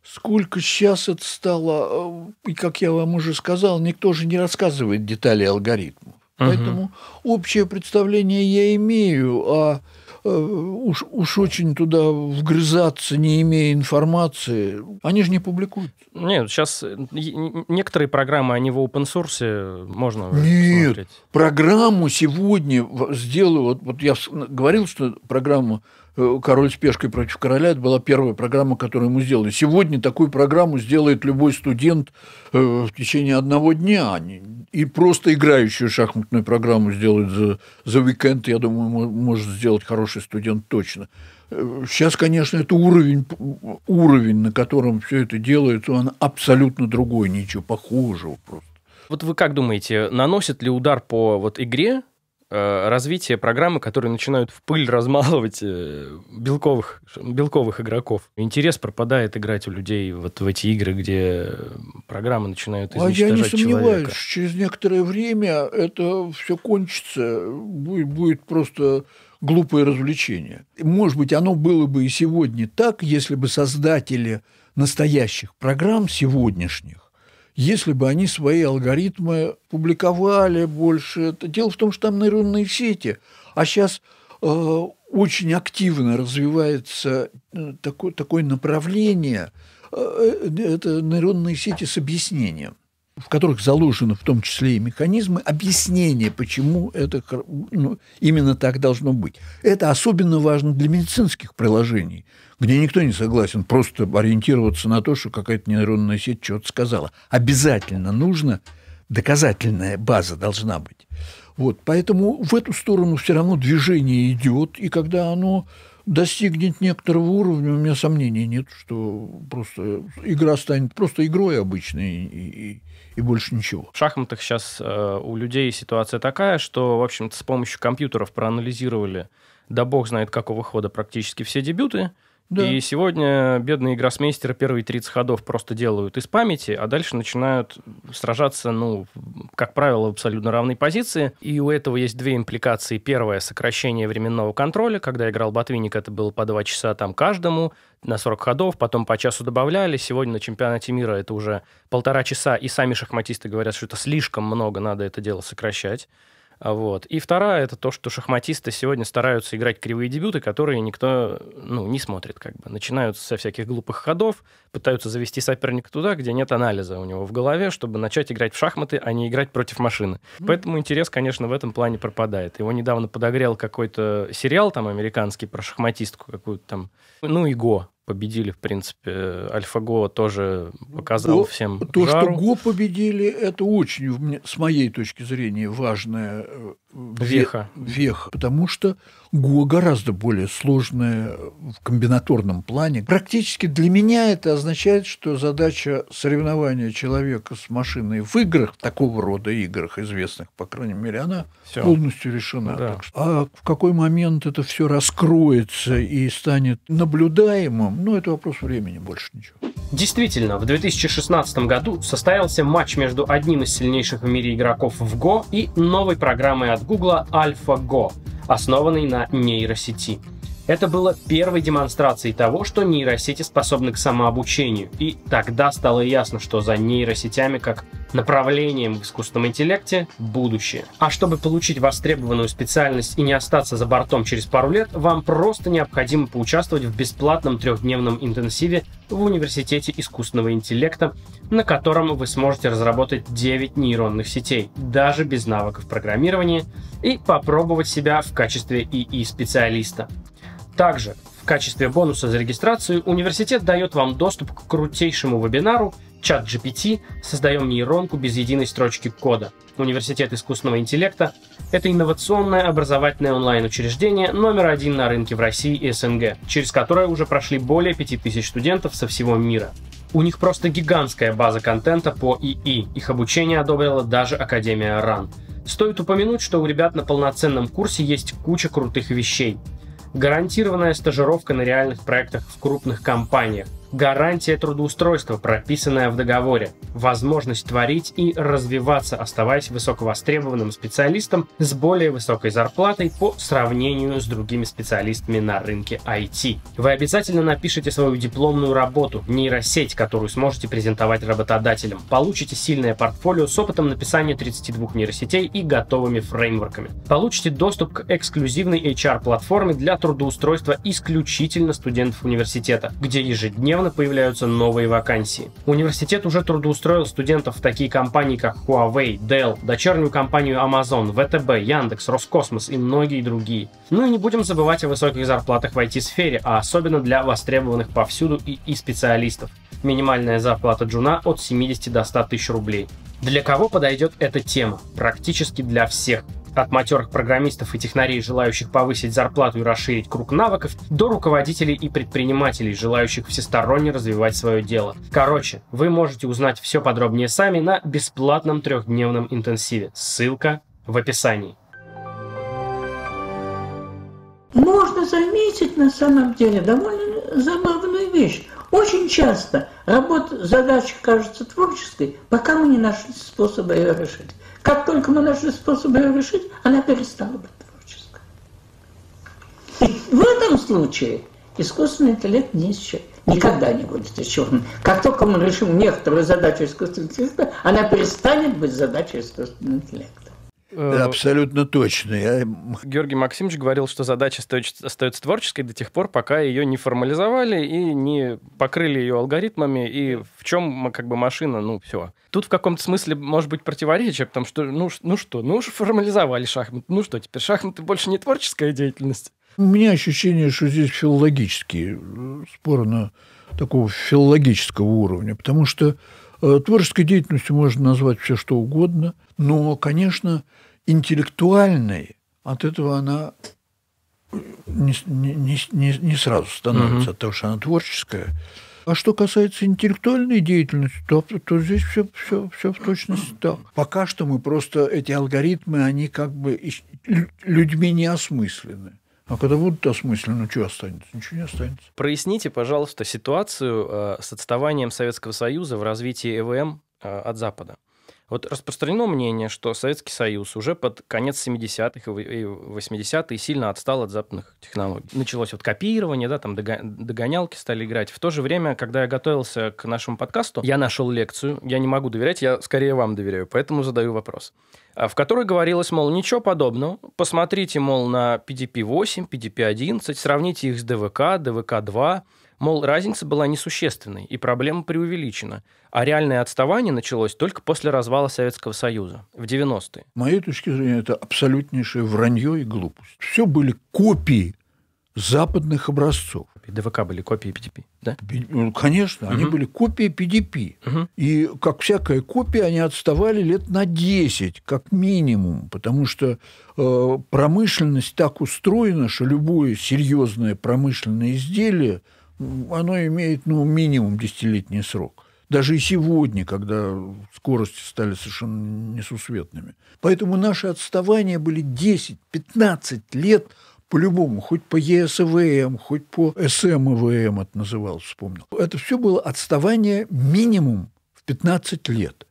сколько сейчас это стало, э, и как я вам уже сказал, никто же не рассказывает детали алгоритмов. Поэтому угу. общее представление я имею о а Э, уж, уж очень туда вгрызаться, не имея информации. Они же не публикуют. Нет, сейчас э, некоторые программы, они в open source, можно Нет, смотреть. программу сегодня сделаю, вот, вот я говорил, что программу Э, «Король с пешкой против короля». Это была первая программа, которую ему сделали. Сегодня такую программу сделает любой студент э, в течение одного дня. И просто играющую шахматную программу сделает за, за уикенд, я думаю, может сделать хороший студент точно. Э, сейчас, конечно, это уровень, уровень, на котором все это делается, он абсолютно другой, ничего похожего просто. Вот вы как думаете, наносит ли удар по вот игре Э, развитие программы, которые начинают в пыль размалывать э, белковых, белковых игроков. Интерес пропадает играть у людей вот в эти игры, где э, программы начинают изничтожать А я не сомневаюсь, человека. через некоторое время это все кончится, будет, будет просто глупое развлечение. Может быть, оно было бы и сегодня так, если бы создатели настоящих программ сегодняшних если бы они свои алгоритмы публиковали больше. Дело в том, что там нейронные сети, а сейчас э, очень активно развивается э, такое, такое направление, э, э, это нейронные сети с объяснением в которых заложены в том числе и механизмы объяснения, почему это ну, именно так должно быть. Это особенно важно для медицинских приложений, где никто не согласен просто ориентироваться на то, что какая-то нейронная сеть что-то сказала. Обязательно нужно, доказательная база должна быть. Вот, поэтому в эту сторону все равно движение идет, и когда оно достигнет некоторого уровня, у меня сомнений нет, что просто игра станет просто игрой обычной, и, и и больше ничего. В шахматах сейчас э, у людей ситуация такая, что, в общем-то, с помощью компьютеров проанализировали, да бог знает какого хода, практически все дебюты, да. И сегодня бедные гроссмейстеры первые 30 ходов просто делают из памяти, а дальше начинают сражаться, ну, как правило, в абсолютно равной позиции. И у этого есть две импликации. Первое – сокращение временного контроля. Когда играл Ботвинник, это было по 2 часа там каждому на 40 ходов, потом по часу добавляли. Сегодня на чемпионате мира это уже полтора часа, и сами шахматисты говорят, что это слишком много, надо это дело сокращать. Вот. И вторая – это то, что шахматисты сегодня стараются играть кривые дебюты, которые никто ну, не смотрит. Как бы. Начинают со всяких глупых ходов, пытаются завести соперника туда, где нет анализа у него в голове, чтобы начать играть в шахматы, а не играть против машины. Поэтому интерес, конечно, в этом плане пропадает. Его недавно подогрел какой-то сериал там американский про шахматистку какую-то там, ну, Иго победили, в принципе. Альфа-Го тоже показал Го, всем То, жару. что Го победили, это очень, с моей точки зрения, важная э, веха. веха потому что гораздо более сложное в комбинаторном плане. Практически для меня это означает, что задача соревнования человека с машиной в играх, такого рода играх известных, по крайней мере, она всё. полностью решена. Да. Так что, а в какой момент это все раскроется и станет наблюдаемым, ну, это вопрос времени, больше ничего. Действительно, в 2016 году состоялся матч между одним из сильнейших в мире игроков в го и новой программой от Google AlphaGo основанный на нейросети. Это было первой демонстрацией того, что нейросети способны к самообучению, и тогда стало ясно, что за нейросетями как направлением в искусственном интеллекте будущее. А чтобы получить востребованную специальность и не остаться за бортом через пару лет, вам просто необходимо поучаствовать в бесплатном трехдневном интенсиве в Университете искусственного интеллекта, на котором вы сможете разработать 9 нейронных сетей, даже без навыков программирования, и попробовать себя в качестве ИИ-специалиста. Также в качестве бонуса за регистрацию университет дает вам доступ к крутейшему вебинару «Чат GPT. Создаем нейронку без единой строчки кода». Университет искусственного интеллекта – это инновационное образовательное онлайн-учреждение номер один на рынке в России и СНГ, через которое уже прошли более 5000 студентов со всего мира. У них просто гигантская база контента по ИИ. Их обучение одобрила даже Академия РАН. Стоит упомянуть, что у ребят на полноценном курсе есть куча крутых вещей гарантированная стажировка на реальных проектах в крупных компаниях, гарантия трудоустройства, прописанная в договоре, возможность творить и развиваться, оставаясь высоковостребованным специалистом с более высокой зарплатой по сравнению с другими специалистами на рынке IT. Вы обязательно напишите свою дипломную работу, нейросеть, которую сможете презентовать работодателям. Получите сильное портфолио с опытом написания 32 нейросетей и готовыми фреймворками. Получите доступ к эксклюзивной HR-платформе для трудоустройства исключительно студентов университета, где ежедневно рано появляются новые вакансии. Университет уже трудоустроил студентов в такие компании, как Huawei, Dell, дочернюю компанию Amazon, ВТБ, Яндекс, Роскосмос и многие другие. Ну и не будем забывать о высоких зарплатах в IT-сфере, а особенно для востребованных повсюду и, и специалистов. Минимальная зарплата джуна от 70 до 100 тысяч рублей. Для кого подойдет эта тема? Практически для всех от матерых программистов и технарей, желающих повысить зарплату и расширить круг навыков, до руководителей и предпринимателей, желающих всесторонне развивать свое дело. Короче, вы можете узнать все подробнее сами на бесплатном трехдневном интенсиве. Ссылка в описании. Можно заметить на самом деле довольно забавную вещь. Очень часто работа, задача кажется творческой, пока мы не нашли способа ее решить. Как только мы нашли способ ее решить, она перестала быть творческой. И в этом случае искусственный интеллект не исчезнет. Никогда не будет исчезнут. Как только мы решим некоторую задачу искусственного интеллекта, она перестанет быть задачей искусственного интеллекта. Да, э, абсолютно точно. Я... Георгий Максимович говорил, что задача остается творческой до тех пор, пока ее не формализовали и не покрыли ее алгоритмами, и в чем как бы машина, ну, все. Тут в каком-то смысле может быть противоречие, потому что, ну, ну что, ну уж формализовали шахматы, ну что, теперь шахматы больше не творческая деятельность. У меня ощущение, что здесь филологические э, споры на такого филологического уровня, потому что э, творческой деятельностью можно назвать все что угодно, но, конечно, интеллектуальной, от этого она не, не, не, не сразу становится, Uh -huh. потому что она творческая. А что касается интеллектуальной деятельности, то, то здесь все, все, все в точности так. Пока что мы просто, эти алгоритмы, они как бы людьми не осмыслены. А когда будут осмыслены, что останется? Ничего не останется. Проясните, пожалуйста, ситуацию э, с отставанием Советского Союза в развитии ЭВМ эм, э, от Запада. Вот распространено мнение, что Советский Союз уже под конец 70-х и 80-е сильно отстал от западных технологий. Началось вот копирование, да, там догонялки стали играть. В то же время, когда я готовился к нашему подкасту, я нашел лекцию, я не могу доверять, я скорее вам доверяю, поэтому задаю вопрос а, в которой говорилось, мол, ничего подобного. Посмотрите, мол, на PDP-8, PDP-11, сравните их с ДВК, ДВК-2, Мол, разница была несущественной, и проблема преувеличена. А реальное отставание началось только после развала Советского Союза в 90-е. С моей точки зрения, это абсолютнейшее вранье и глупость. Все были копии западных образцов. ДВК были копии ПДП, да? Ну, конечно, угу. они были копии ПДП. Угу. И, как всякая копия, они отставали лет на 10, как минимум, потому что э, промышленность так устроена, что любое серьезное промышленное изделие – оно имеет ну, минимум десятилетний срок. Даже и сегодня, когда скорости стали совершенно несусветными. Поэтому наши отставания были 10-15 лет по-любому, хоть по ЕСВМ, хоть по СМВМ это называлось, вспомнил. Это все было отставание минимум в 15 лет.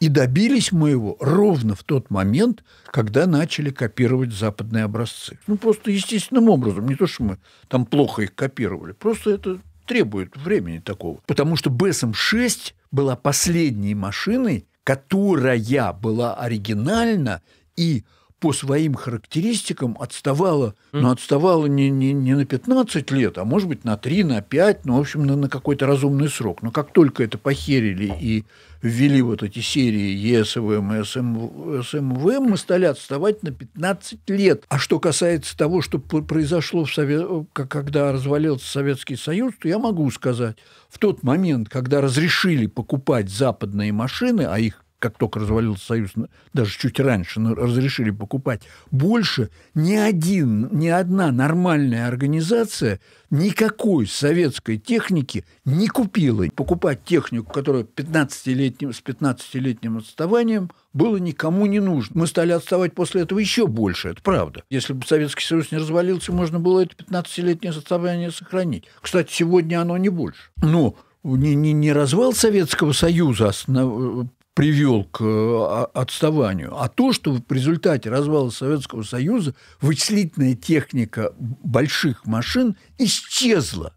И добились мы его ровно в тот момент, когда начали копировать западные образцы. Ну, просто естественным образом. Не то, что мы там плохо их копировали. Просто это требует времени такого. Потому что БСМ-6 была последней машиной, которая была оригинальна и по своим характеристикам отставала, но ну, отставала не, не, не на 15 лет, а может быть на 3, на 5, ну, в общем, на, на какой-то разумный срок. Но как только это похерили и ввели вот эти серии ЕСВМ и СМВМ, мы стали отставать на 15 лет. А что касается того, что произошло, в Совет... когда развалился Советский Союз, то я могу сказать, в тот момент, когда разрешили покупать западные машины, а их как только развалился Союз, даже чуть раньше разрешили покупать, больше ни один, ни одна нормальная организация никакой советской техники не купила. Покупать технику, которая 15-летним, с 15-летним отставанием было никому не нужно. Мы стали отставать после этого еще больше, это правда. Если бы Советский Союз не развалился, можно было это 15-летнее отставание сохранить. Кстати, сегодня оно не больше. Но не, не, не развал Советского Союза основ привел к э, отставанию, а то, что в результате развала Советского Союза вычислительная техника больших машин исчезла.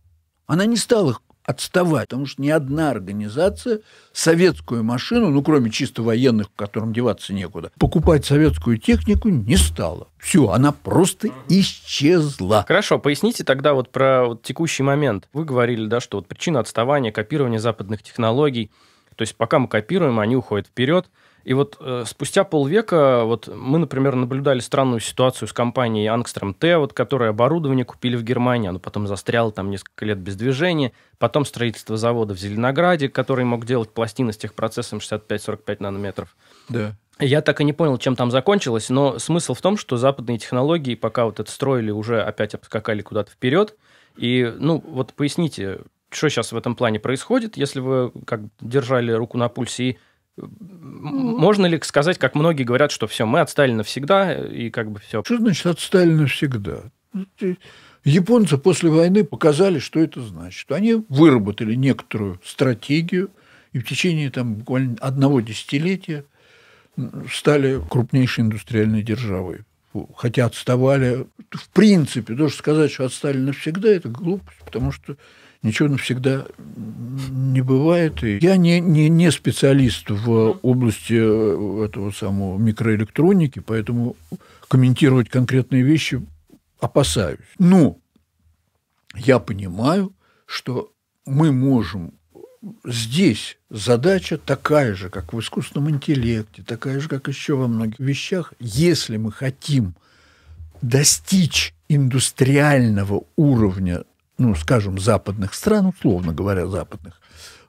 Она не стала отставать, потому что ни одна организация советскую машину, ну, кроме чисто военных, которым деваться некуда, покупать советскую технику не стала. Все, она просто исчезла. Хорошо, поясните тогда вот про вот текущий момент. Вы говорили, да, что вот причина отставания, копирования западных технологий – то есть пока мы копируем, они уходят вперед. И вот э, спустя полвека вот мы, например, наблюдали странную ситуацию с компанией Angstrom T, вот, которая оборудование купили в Германии, оно потом застряло там несколько лет без движения, потом строительство завода в Зеленограде, который мог делать пластины с техпроцессом 65-45 нанометров. Да. Я так и не понял, чем там закончилось, но смысл в том, что западные технологии, пока вот это строили, уже опять обскакали куда-то вперед. И, ну, вот поясните, что сейчас в этом плане происходит, если вы как держали руку на пульсе и ну. можно ли сказать, как многие говорят, что все, мы отстали навсегда, и как бы все? Что значит отстали навсегда? Японцы после войны показали, что это значит. Они выработали некоторую стратегию, и в течение там, буквально одного десятилетия стали крупнейшей индустриальной державой. Хотя отставали, в принципе, даже сказать, что отстали навсегда, это глупость, потому что ничего навсегда не бывает. И я не, не, не специалист в области э, этого самого микроэлектроники, поэтому комментировать конкретные вещи опасаюсь. Но я понимаю, что мы можем здесь задача такая же, как в искусственном интеллекте, такая же, как еще во многих вещах. Если мы хотим достичь индустриального уровня ну, скажем, западных стран, условно говоря, западных,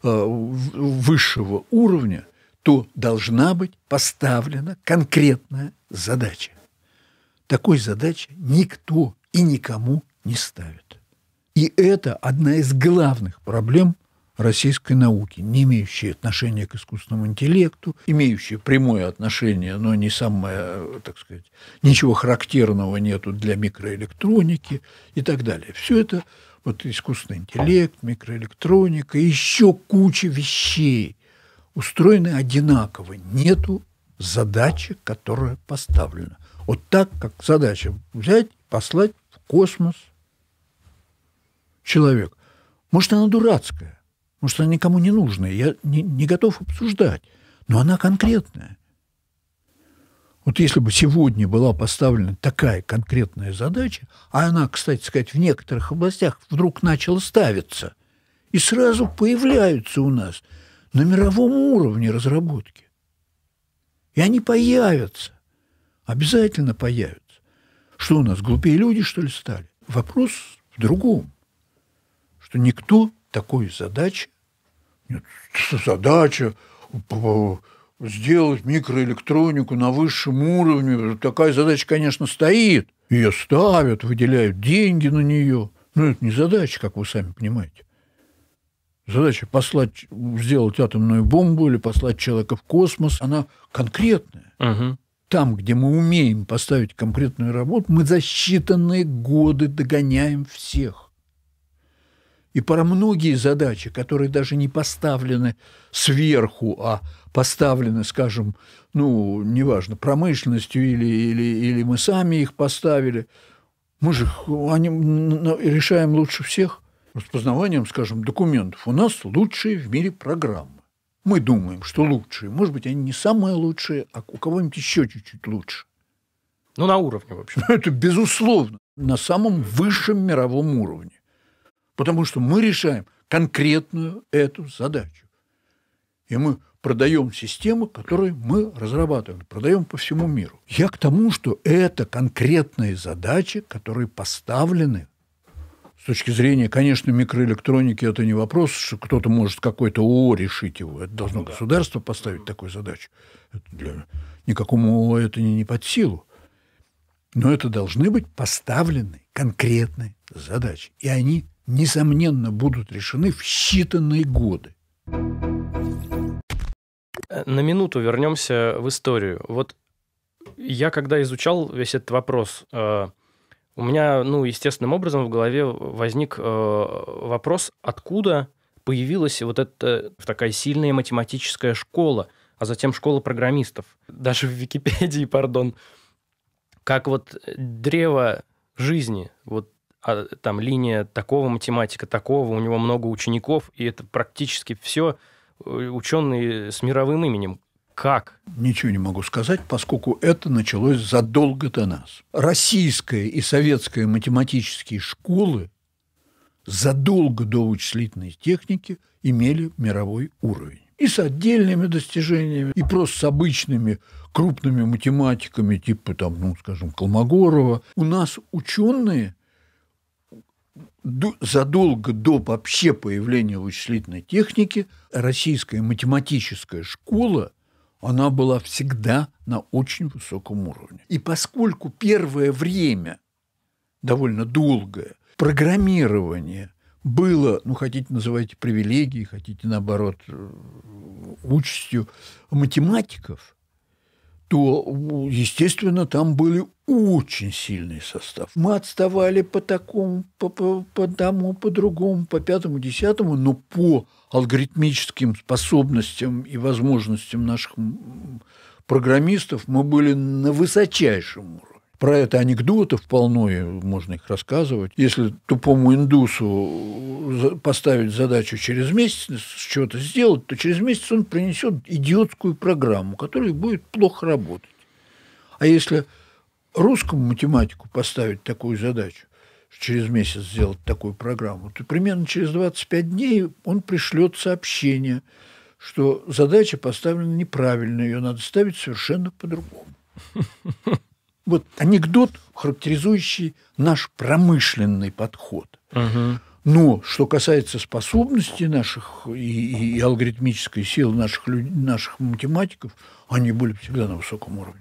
э, высшего уровня, то должна быть поставлена конкретная задача. Такой задачи никто и никому не ставит. И это одна из главных проблем российской науки, не имеющая отношения к искусственному интеллекту, имеющая прямое отношение, но не самое, так сказать, ничего характерного нету для микроэлектроники и так далее. Все это вот искусственный интеллект, микроэлектроника, еще куча вещей устроены одинаково. Нету задачи, которая поставлена. Вот так, как задача взять, послать в космос человек. Может, она дурацкая, может, она никому не нужная, я не, не готов обсуждать, но она конкретная. Вот если бы сегодня была поставлена такая конкретная задача, а она, кстати сказать, в некоторых областях вдруг начала ставиться, и сразу появляются у нас на мировом уровне разработки. И они появятся. Обязательно появятся. Что у нас, глупые люди, что ли, стали? Вопрос в другом. Что никто такой задачи, задача сделать микроэлектронику на высшем уровне. Такая задача, конечно, стоит. Ее ставят, выделяют деньги на нее. Но это не задача, как вы сами понимаете. Задача послать, сделать атомную бомбу или послать человека в космос, она конкретная. Угу. Там, где мы умеем поставить конкретную работу, мы за считанные годы догоняем всех и про многие задачи, которые даже не поставлены сверху, а поставлены, скажем, ну, неважно, промышленностью или, или, или мы сами их поставили, мы же они, решаем лучше всех распознаванием, скажем, документов. У нас лучшие в мире программы. Мы думаем, что лучшие. Может быть, они не самые лучшие, а у кого-нибудь еще чуть-чуть лучше. Ну, на уровне, в общем. Это безусловно. На самом высшем мировом уровне. Потому что мы решаем конкретную эту задачу. И мы продаем систему, которую мы разрабатываем, продаем по всему миру. Я к тому, что это конкретные задачи, которые поставлены с точки зрения, конечно, микроэлектроники это не вопрос, что кто-то может какой-то ООО решить его. Это должно ну, государство поставить такую задачу. Это для... Никакому ООО это не, не под силу. Но это должны быть поставлены конкретные задачи. И они несомненно, будут решены в считанные годы. Э, на минуту вернемся в историю. Вот я, когда изучал весь этот вопрос, э, у меня, ну, естественным образом в голове возник э, вопрос, откуда появилась вот эта такая сильная математическая школа, а затем школа программистов. Даже в Википедии, пардон, как вот древо жизни, вот а там линия такого математика, такого, у него много учеников, и это практически все э, ученые с мировым именем. Как? Ничего не могу сказать, поскольку это началось задолго до нас. Российская и советская математические школы задолго до вычислительной техники имели мировой уровень. И с отдельными достижениями, и просто с обычными крупными математиками, типа, там, ну, скажем, Колмогорова. У нас ученые – задолго до вообще появления вычислительной техники российская математическая школа она была всегда на очень высоком уровне. И поскольку первое время, довольно долгое, программирование было, ну, хотите называйте привилегией, хотите, наоборот, э, участью математиков, то, естественно, там были очень сильный состав. Мы отставали по такому, по, по, по тому, по другому, по пятому, десятому, но по алгоритмическим способностям и возможностям наших программистов мы были на высочайшем уровне. Про это анекдотов полно, и можно их рассказывать. Если тупому индусу поставить задачу через месяц что-то сделать, то через месяц он принесет идиотскую программу, которая будет плохо работать. А если русскому математику поставить такую задачу, через месяц сделать такую программу, то примерно через 25 дней он пришлет сообщение, что задача поставлена неправильно, ее надо ставить совершенно по-другому вот анекдот, характеризующий наш промышленный подход. Угу. Но что касается способностей наших и, и, и алгоритмической силы наших, наших математиков, они были всегда на высоком уровне.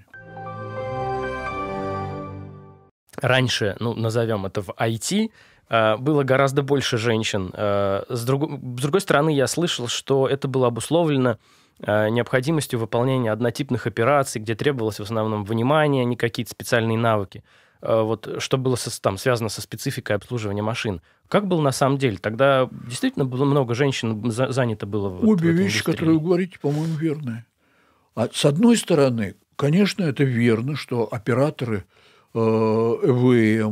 Раньше, ну, назовем это в IT, а, было гораздо больше женщин. А, с, друг... С другой стороны, я слышал, что это было обусловлено Э, необходимостью выполнения однотипных операций, где требовалось в основном внимание, а не какие-то специальные навыки. Э, вот что было со, там связано со спецификой обслуживания машин. Как было на самом деле? Тогда действительно было много женщин за, занято было. Обе вот, в вещи, индустрии. которые вы говорите, по-моему, верные. А с одной стороны, конечно, это верно, что операторы Э, вы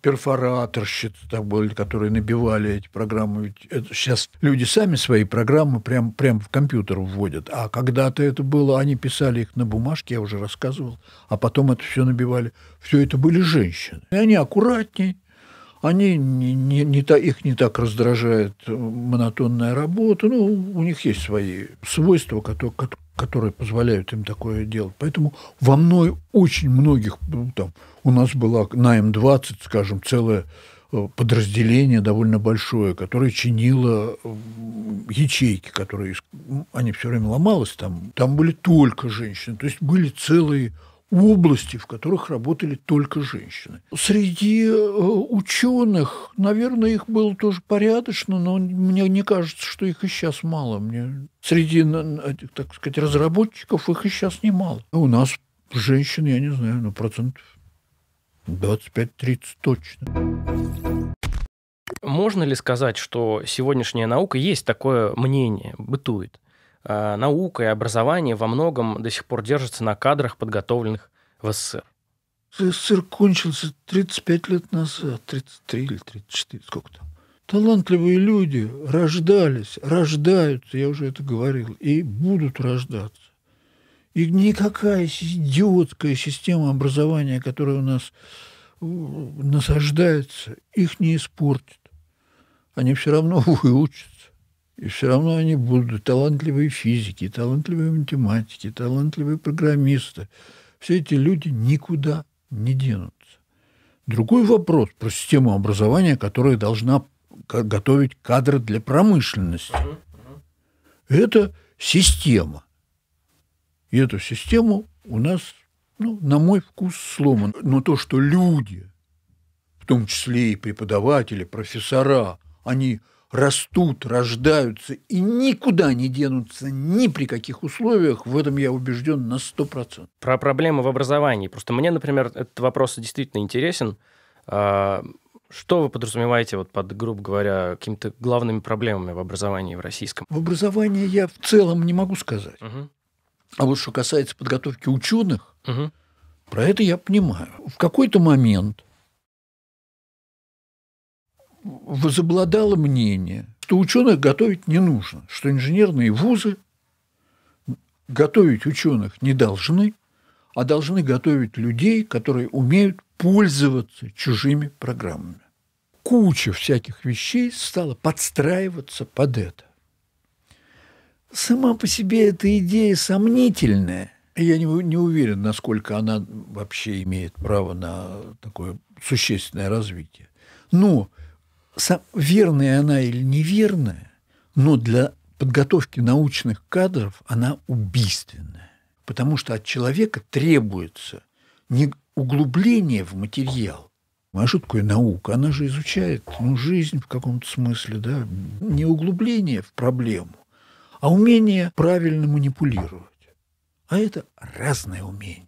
перфораторщицы, так были, которые набивали эти программы. Ведь это, сейчас люди сами свои программы прям, прям в компьютер вводят. А когда-то это было, они писали их на бумажке, я уже рассказывал, а потом это все набивали. Все это были женщины. И они аккуратнее, они не, не, не та, их не так раздражает э, монотонная работа. Ну, у них есть свои свойства, которые, которые позволяют им такое делать. Поэтому во мной очень многих ну, там, у нас была на М-20, скажем, целая э, подразделение довольно большое, которое чинило ячейки, которые они все время ломалось там. Там были только женщины, то есть были целые области, в которых работали только женщины. Среди э, ученых, наверное, их было тоже порядочно, но мне не кажется, что их и сейчас мало. Мне среди, так сказать, разработчиков их и сейчас немало. У нас женщин, я не знаю, ну, процентов 25-30 точно. Можно ли сказать, что сегодняшняя наука есть такое мнение, бытует? А, наука и образование во многом до сих пор держатся на кадрах, подготовленных в СССР. СССР кончился 35 лет назад, 33 или 34, сколько там. Талантливые люди рождались, рождаются, я уже это говорил, и будут рождаться. И никакая идиотская система образования, которая у нас насаждается, их не испортит. Они все равно выучатся. И все равно они будут талантливые физики, талантливые математики, талантливые программисты. Все эти люди никуда не денутся. Другой вопрос про систему образования, которая должна готовить кадры для промышленности. Это система. И эту систему у нас, ну, на мой вкус, сломан. Но то, что люди, в том числе и преподаватели, профессора, они растут, рождаются и никуда не денутся ни при каких условиях, в этом я убежден на 100%. Про проблемы в образовании. Просто мне, например, этот вопрос действительно интересен. А, что вы подразумеваете вот под, грубо говоря, какими-то главными проблемами в образовании в российском? В образовании я в целом не могу сказать. Угу. А вот что касается подготовки ученых, угу. про это я понимаю. В какой-то момент возобладало мнение, что ученых готовить не нужно, что инженерные вузы готовить ученых не должны, а должны готовить людей, которые умеют пользоваться чужими программами. Куча всяких вещей стала подстраиваться под это. Сама по себе эта идея сомнительная. Я не, не уверен, насколько она вообще имеет право на такое существенное развитие. Но ну, сам, верная она или неверная, но для подготовки научных кадров она убийственная. Потому что от человека требуется не углубление в материал, а что такое наука? Она же изучает ну, жизнь в каком-то смысле, да? не углубление в проблему, а умение правильно манипулировать. А это разное умение.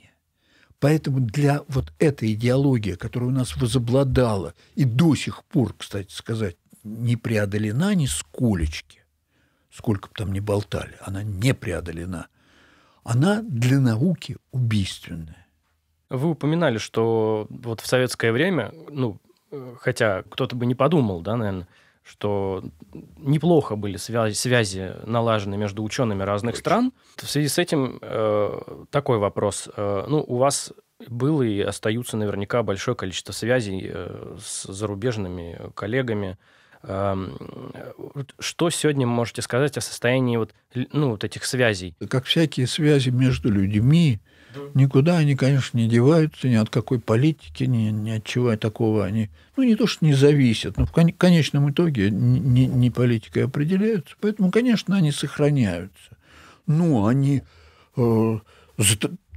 Поэтому для вот этой идеологии, которая у нас возобладала и до сих пор, кстати сказать, не преодолена ни сколечки, сколько бы там ни болтали, она не преодолена, она для науки убийственная. Вы упоминали, что вот в советское время, ну, э, хотя кто-то бы не подумал, да, наверное, что неплохо были связи, связи налажены между учеными разных Очень. стран. В связи с этим э, такой вопрос. Э, ну, у вас было и остаются наверняка большое количество связей э, с зарубежными коллегами. Эм, что сегодня можете сказать о состоянии вот, ну, вот этих связей? Как всякие связи между людьми, Никуда они, конечно, не деваются, ни от какой политики, ни, ни от чего такого они... Ну, не то, что не зависят, но в конечном итоге не, не политикой определяются. Поэтому, конечно, они сохраняются. Но они э,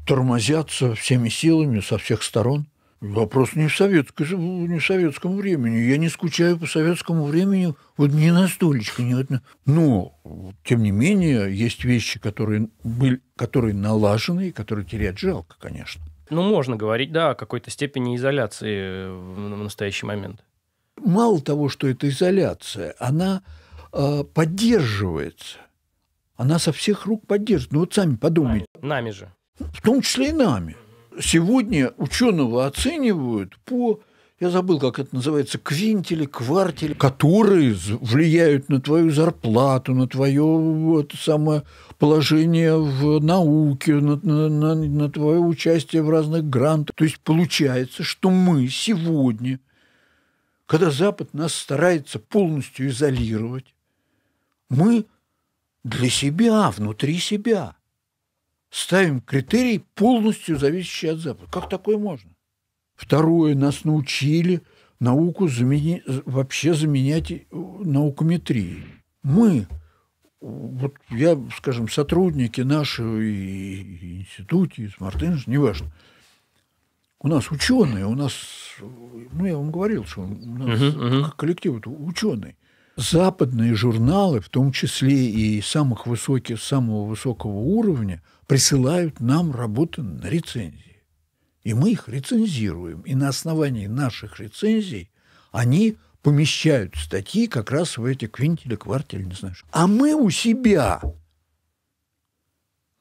тормозятся всеми силами со всех сторон – Вопрос не в, советском, не в советском времени. Я не скучаю по советскому времени вот не на столечко. Не вот Но, тем не менее, есть вещи, которые, были, которые налажены и которые терять жалко, конечно. Ну, можно говорить, да, о какой-то степени изоляции в настоящий момент. Мало того, что это изоляция, она э, поддерживается. Она со всех рук поддерживается. Ну, вот сами подумайте. Нами, нами же. В том числе и нами сегодня ученого оценивают по я забыл, как это называется, квинтели, квартели, которые влияют на твою зарплату, на твое вот, самое положение в науке, на, на, на твое участие в разных грантах. То есть получается, что мы сегодня, когда Запад нас старается полностью изолировать, мы для себя, внутри себя – ставим критерий, полностью зависящий от Запада. Как такое можно? Второе, нас научили науку замени... вообще заменять э, наукометрией. Мы, вот я, скажем, сотрудники наши и институте, и Смартынж, неважно, у нас ученые, у нас, ну я вам говорил, что у нас uh-huh, uh-huh. коллектив ученый. Западные журналы, в том числе и самых высоких, самого высокого уровня – присылают нам работы на рецензии. И мы их рецензируем. И на основании наших рецензий они помещают статьи как раз в эти квинтили, квартили, не знаю. А мы у себя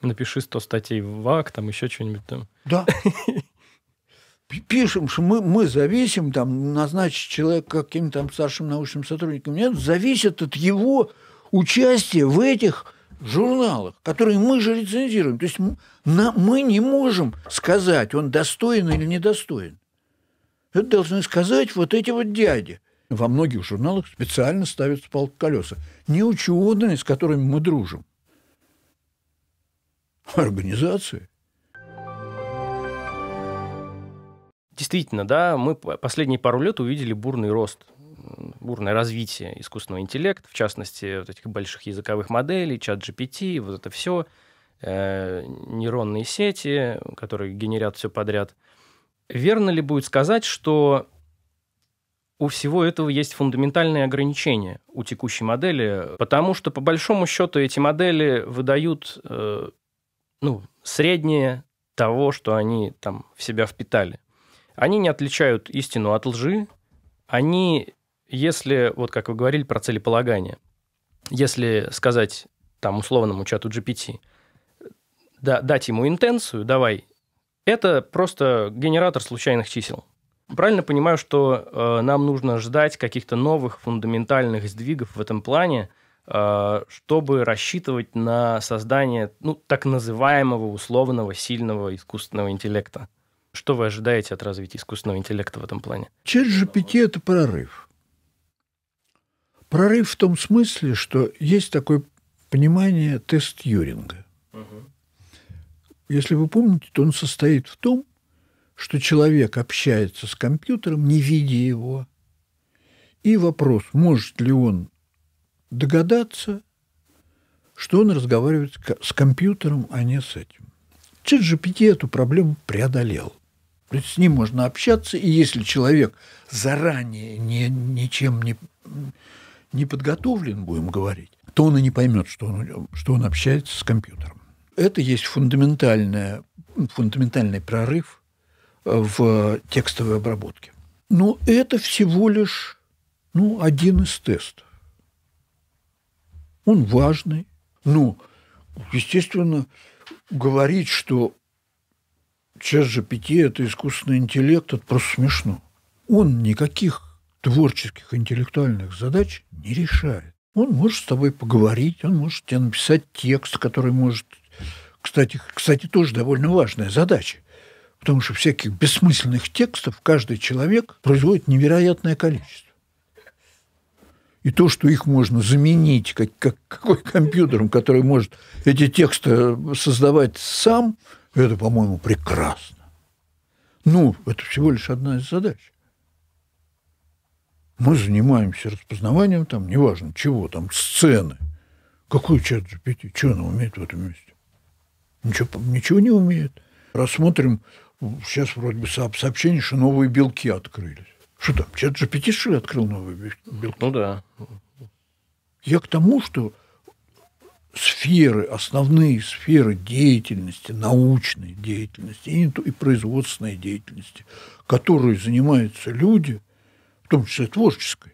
напиши 100 статей в ВАК, там еще что-нибудь там. Да. Пишем, что мы, мы зависим, там, назначить человека каким-то старшим научным сотрудником. Нет, зависит от его участия в этих журналах, которые мы же рецензируем. То есть на, мы не можем сказать, он достоин или недостоин. Это должны сказать вот эти вот дяди. Во многих журналах специально ставят палку колеса. Не ученые, с которыми мы дружим, а организации. Действительно, да, мы последние пару лет увидели бурный рост бурное развитие искусственного интеллекта, в частности, вот этих больших языковых моделей, чат GPT, вот это все, э, нейронные сети, которые генерят все подряд. Верно ли будет сказать, что у всего этого есть фундаментальные ограничения у текущей модели, потому что, по большому счету, эти модели выдают э, ну, среднее того, что они там в себя впитали. Они не отличают истину от лжи, они если, вот как вы говорили про целеполагание, если сказать там условному чату GPT, да, дать ему интенцию, давай, это просто генератор случайных чисел. Правильно понимаю, что э, нам нужно ждать каких-то новых фундаментальных сдвигов в этом плане, э, чтобы рассчитывать на создание ну, так называемого условного сильного искусственного интеллекта. Что вы ожидаете от развития искусственного интеллекта в этом плане? Чат GPT – это прорыв Прорыв в том смысле, что есть такое понимание тест Юринга. Угу. Если вы помните, то он состоит в том, что человек общается с компьютером, не видя его. И вопрос, может ли он догадаться, что он разговаривает с компьютером, а не с этим. ChatGPT эту проблему преодолел. То есть с ним можно общаться, и если человек заранее не, ничем не не подготовлен, будем говорить, то он и не поймет, что он, что он общается с компьютером. Это есть фундаментальная, фундаментальный прорыв э, в текстовой обработке. Но это всего лишь ну, один из тестов. Он важный. Ну, естественно, говорить, что сейчас же пяти это искусственный интеллект, это просто смешно. Он никаких творческих, интеллектуальных задач не решает. Он может с тобой поговорить, он может тебе написать текст, который может... Кстати, кстати, тоже довольно важная задача, потому что всяких бессмысленных текстов каждый человек производит невероятное количество. И то, что их можно заменить как, как, какой компьютером, который может эти тексты создавать сам, это, по-моему, прекрасно. Ну, это всего лишь одна из задач. Мы занимаемся распознаванием, там, неважно чего, там, сцены. Какой чат GPT? Что она умеет в этом месте? Ничего, ничего не умеет. Рассмотрим, сейчас вроде бы сообщение, что новые белки открылись. Что там, чат GPT, что ли, открыл новые белки? Ну да. Я к тому, что сферы, основные сферы деятельности, научной деятельности и, и производственной деятельности, которой занимаются люди – в том числе творческой.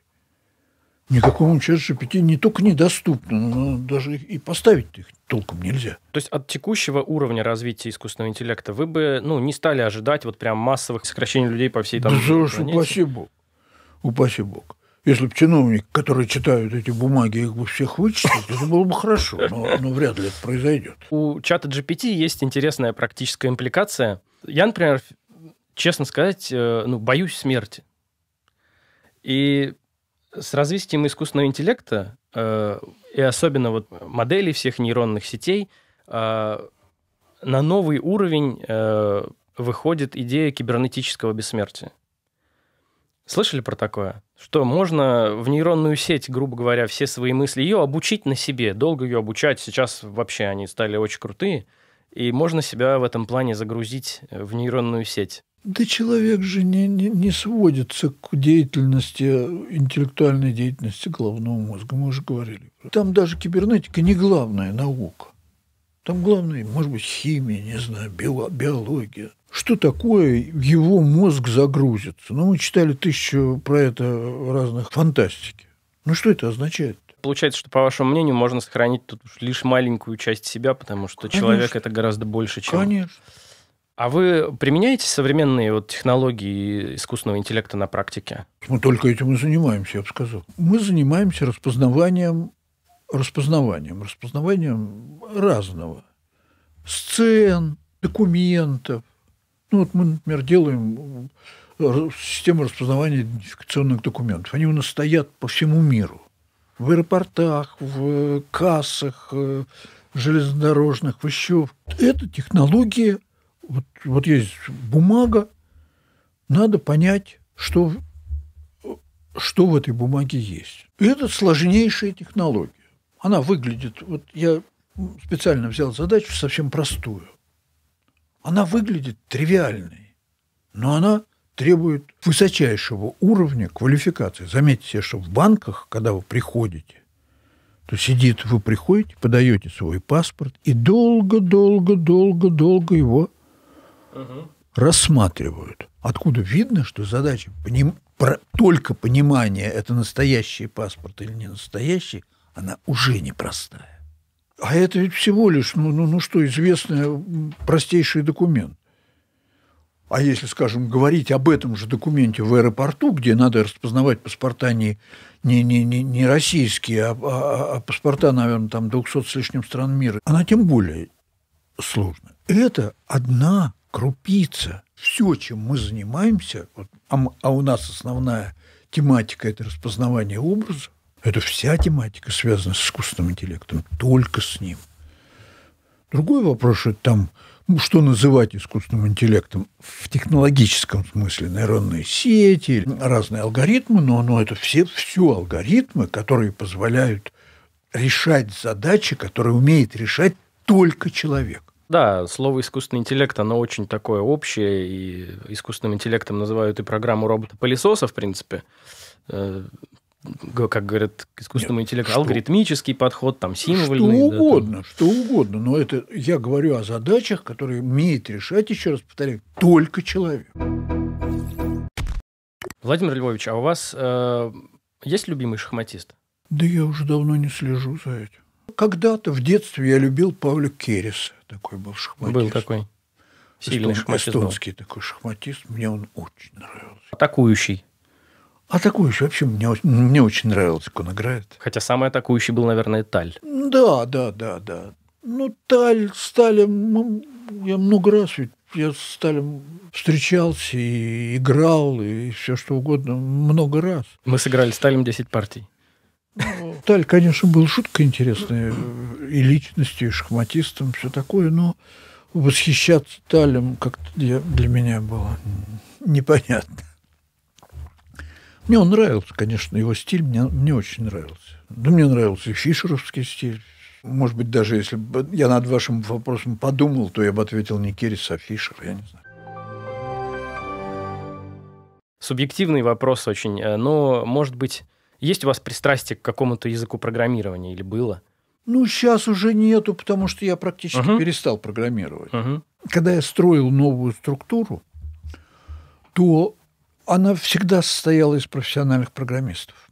Никакому чаще пяти не только недоступно, но даже и поставить их толком нельзя. То есть от текущего уровня развития искусственного интеллекта вы бы ну, не стали ожидать вот прям массовых сокращений людей по всей там Да уж, упаси бог. Упаси бог. Если бы чиновники, которые читают эти бумаги, их бы всех вычислить, это было бы хорошо, но, но вряд ли это произойдет. У чата GPT есть интересная практическая импликация. Я, например, честно сказать, э, ну, боюсь смерти. И с развитием искусственного интеллекта э, и особенно вот моделей всех нейронных сетей э, на новый уровень э, выходит идея кибернетического бессмертия. Слышали про такое? Что можно в нейронную сеть, грубо говоря, все свои мысли, ее обучить на себе, долго ее обучать. Сейчас вообще они стали очень крутые. И можно себя в этом плане загрузить э, в нейронную сеть. Да человек же не, не, не сводится к деятельности, интеллектуальной деятельности головного мозга, мы уже говорили. Там даже кибернетика не главная наука. Там главное, может быть, химия, не знаю, био биология. Что такое его мозг загрузится? Ну, мы читали тысячу про это разных фантастики. Ну, что это означает? Получается, что, по вашему мнению, можно сохранить тут лишь маленькую часть себя, потому что Конечно. человек это гораздо больше, чем... Конечно. А вы применяете современные вот технологии искусственного интеллекта на практике? Мы только этим и занимаемся, я бы сказал. Мы занимаемся распознаванием, распознаванием, распознаванием разного. Сцен, документов. Ну, вот мы, например, делаем э, систему распознавания идентификационных документов. Они у нас стоят по всему миру. В аэропортах, в э, кассах, э, железнодорожных, в еще. Это технология вот, вот есть бумага, надо понять, что, что в этой бумаге есть. И это сложнейшая технология. Она выглядит, вот я специально взял задачу совсем простую. Она выглядит тривиальной, но она требует высочайшего уровня квалификации. Заметьте, что в банках, когда вы приходите, то сидит, вы приходите, подаете свой паспорт и долго-долго-долго-долго его рассматривают. Откуда видно, что задача поним... про... только понимание, это настоящий паспорт или не настоящий, она уже непростая. А это ведь всего лишь, ну, ну, ну что, известный простейший документ. А если, скажем, говорить об этом же документе в аэропорту, где надо распознавать паспорта не, не, не, не российские, а, а, а, а паспорта, наверное, там 200 с лишним стран мира, она тем более сложная. Это одна крупица. Все, чем мы занимаемся, вот, а, а у нас основная тематика – это распознавание образа, это вся тематика связана с искусственным интеллектом, только с ним. Другой вопрос, что там, ну, что называть искусственным интеллектом в технологическом смысле, нейронные сети, разные алгоритмы, но, но это все, все алгоритмы, которые позволяют решать задачи, которые умеет решать только человек. Да, слово искусственный интеллект, оно очень такое общее, и искусственным интеллектом называют и программу робота-пылесоса, в принципе. Э, как говорят, к искусственному Нет, интеллекту что? алгоритмический подход, там символьный. Что угодно, да, что угодно. Но это я говорю о задачах, которые умеет решать, еще раз повторяю, только человек. Владимир Львович, а у вас э, есть любимый шахматист? Да я уже давно не слежу за этим. Когда-то в детстве я любил Павлю Керес. Такой был шахматист. Был такой. Сильный Эстон, шахматист Эстонский был. такой шахматист. Мне он очень нравился. Атакующий. Атакующий. Вообще, мне, мне очень нравилось, как он играет. Хотя самый атакующий был, наверное, Таль. Да, да, да, да. Ну, Таль, Сталин, ну, я много раз ведь я с Сталем встречался и играл, и все что угодно, много раз. Мы сыграли с Сталем 10 партий. Ну, Таль, конечно, был шутка интересная, э, и личностью, и шахматистом, все такое, но восхищаться Талем как-то для, для меня было непонятно. Мне он нравился, конечно, его стиль мне, мне очень нравился. Да мне нравился и фишеровский стиль. Может быть, даже если бы я над вашим вопросом подумал, то я бы ответил не Керрис, а Фишер, я не знаю. Субъективный вопрос очень, э, но, может быть, есть у вас пристрастие к какому-то языку программирования или было? Ну, сейчас уже нету, потому что я практически uh-huh. перестал программировать. Uh-huh. Когда я строил новую структуру, то она всегда состояла из профессиональных программистов.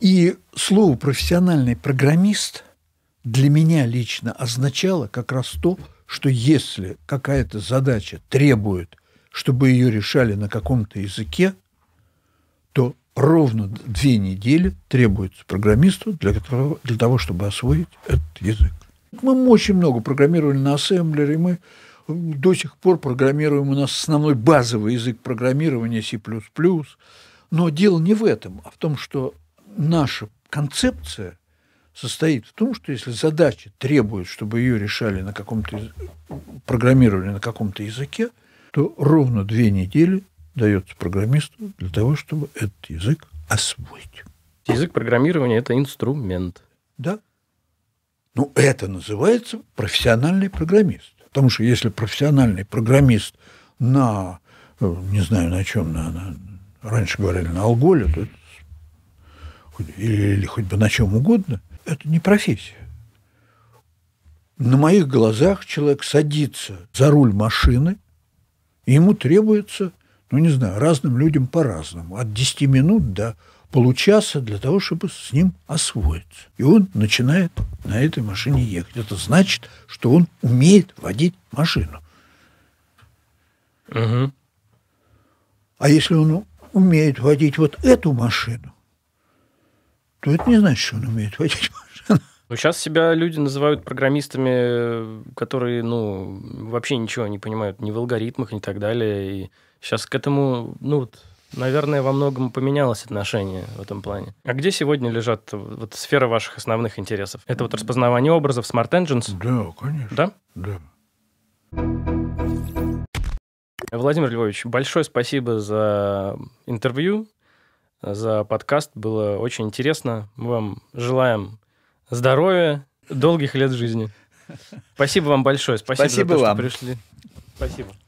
И слово «профессиональный программист» для меня лично означало как раз то, что если какая-то задача требует, чтобы ее решали на каком-то языке, то ровно две недели требуется программисту для, которого, для того, чтобы освоить этот язык. Мы очень много программировали на ассемблере, мы до сих пор программируем, у нас основной базовый язык программирования C++, но дело не в этом, а в том, что наша концепция состоит в том, что если задача требует, чтобы ее решали на каком-то, программировали на каком-то языке, то ровно две недели дается программисту для того, чтобы этот язык освоить. Язык программирования – это инструмент. Да. Ну, это называется профессиональный программист. Потому что если профессиональный программист на, э, не знаю, на чем, на, на раньше говорили, на алголе, то это, или, или хоть бы на чем угодно, это не профессия. На моих глазах человек садится за руль машины, и ему требуется ну, не знаю, разным людям по-разному, от 10 минут до получаса для того, чтобы с ним освоиться. И он начинает на этой машине ехать. Это значит, что он умеет водить машину. Угу. А если он умеет водить вот эту машину, то это не значит, что он умеет водить машину. Ну, сейчас себя люди называют программистами, э, которые, ну, вообще ничего не понимают ни в алгоритмах, ни так далее. И Сейчас к этому, ну, вот, наверное, во многом поменялось отношение в этом плане. А где сегодня лежат вот сферы ваших основных интересов? Это вот распознавание образов, Smart Engines? Да, конечно. Да? Да. Владимир Львович, большое спасибо за интервью, за подкаст. Было очень интересно. Мы вам желаем здоровья, долгих лет жизни. Спасибо вам большое. Спасибо, спасибо за то, вам. что пришли. Спасибо.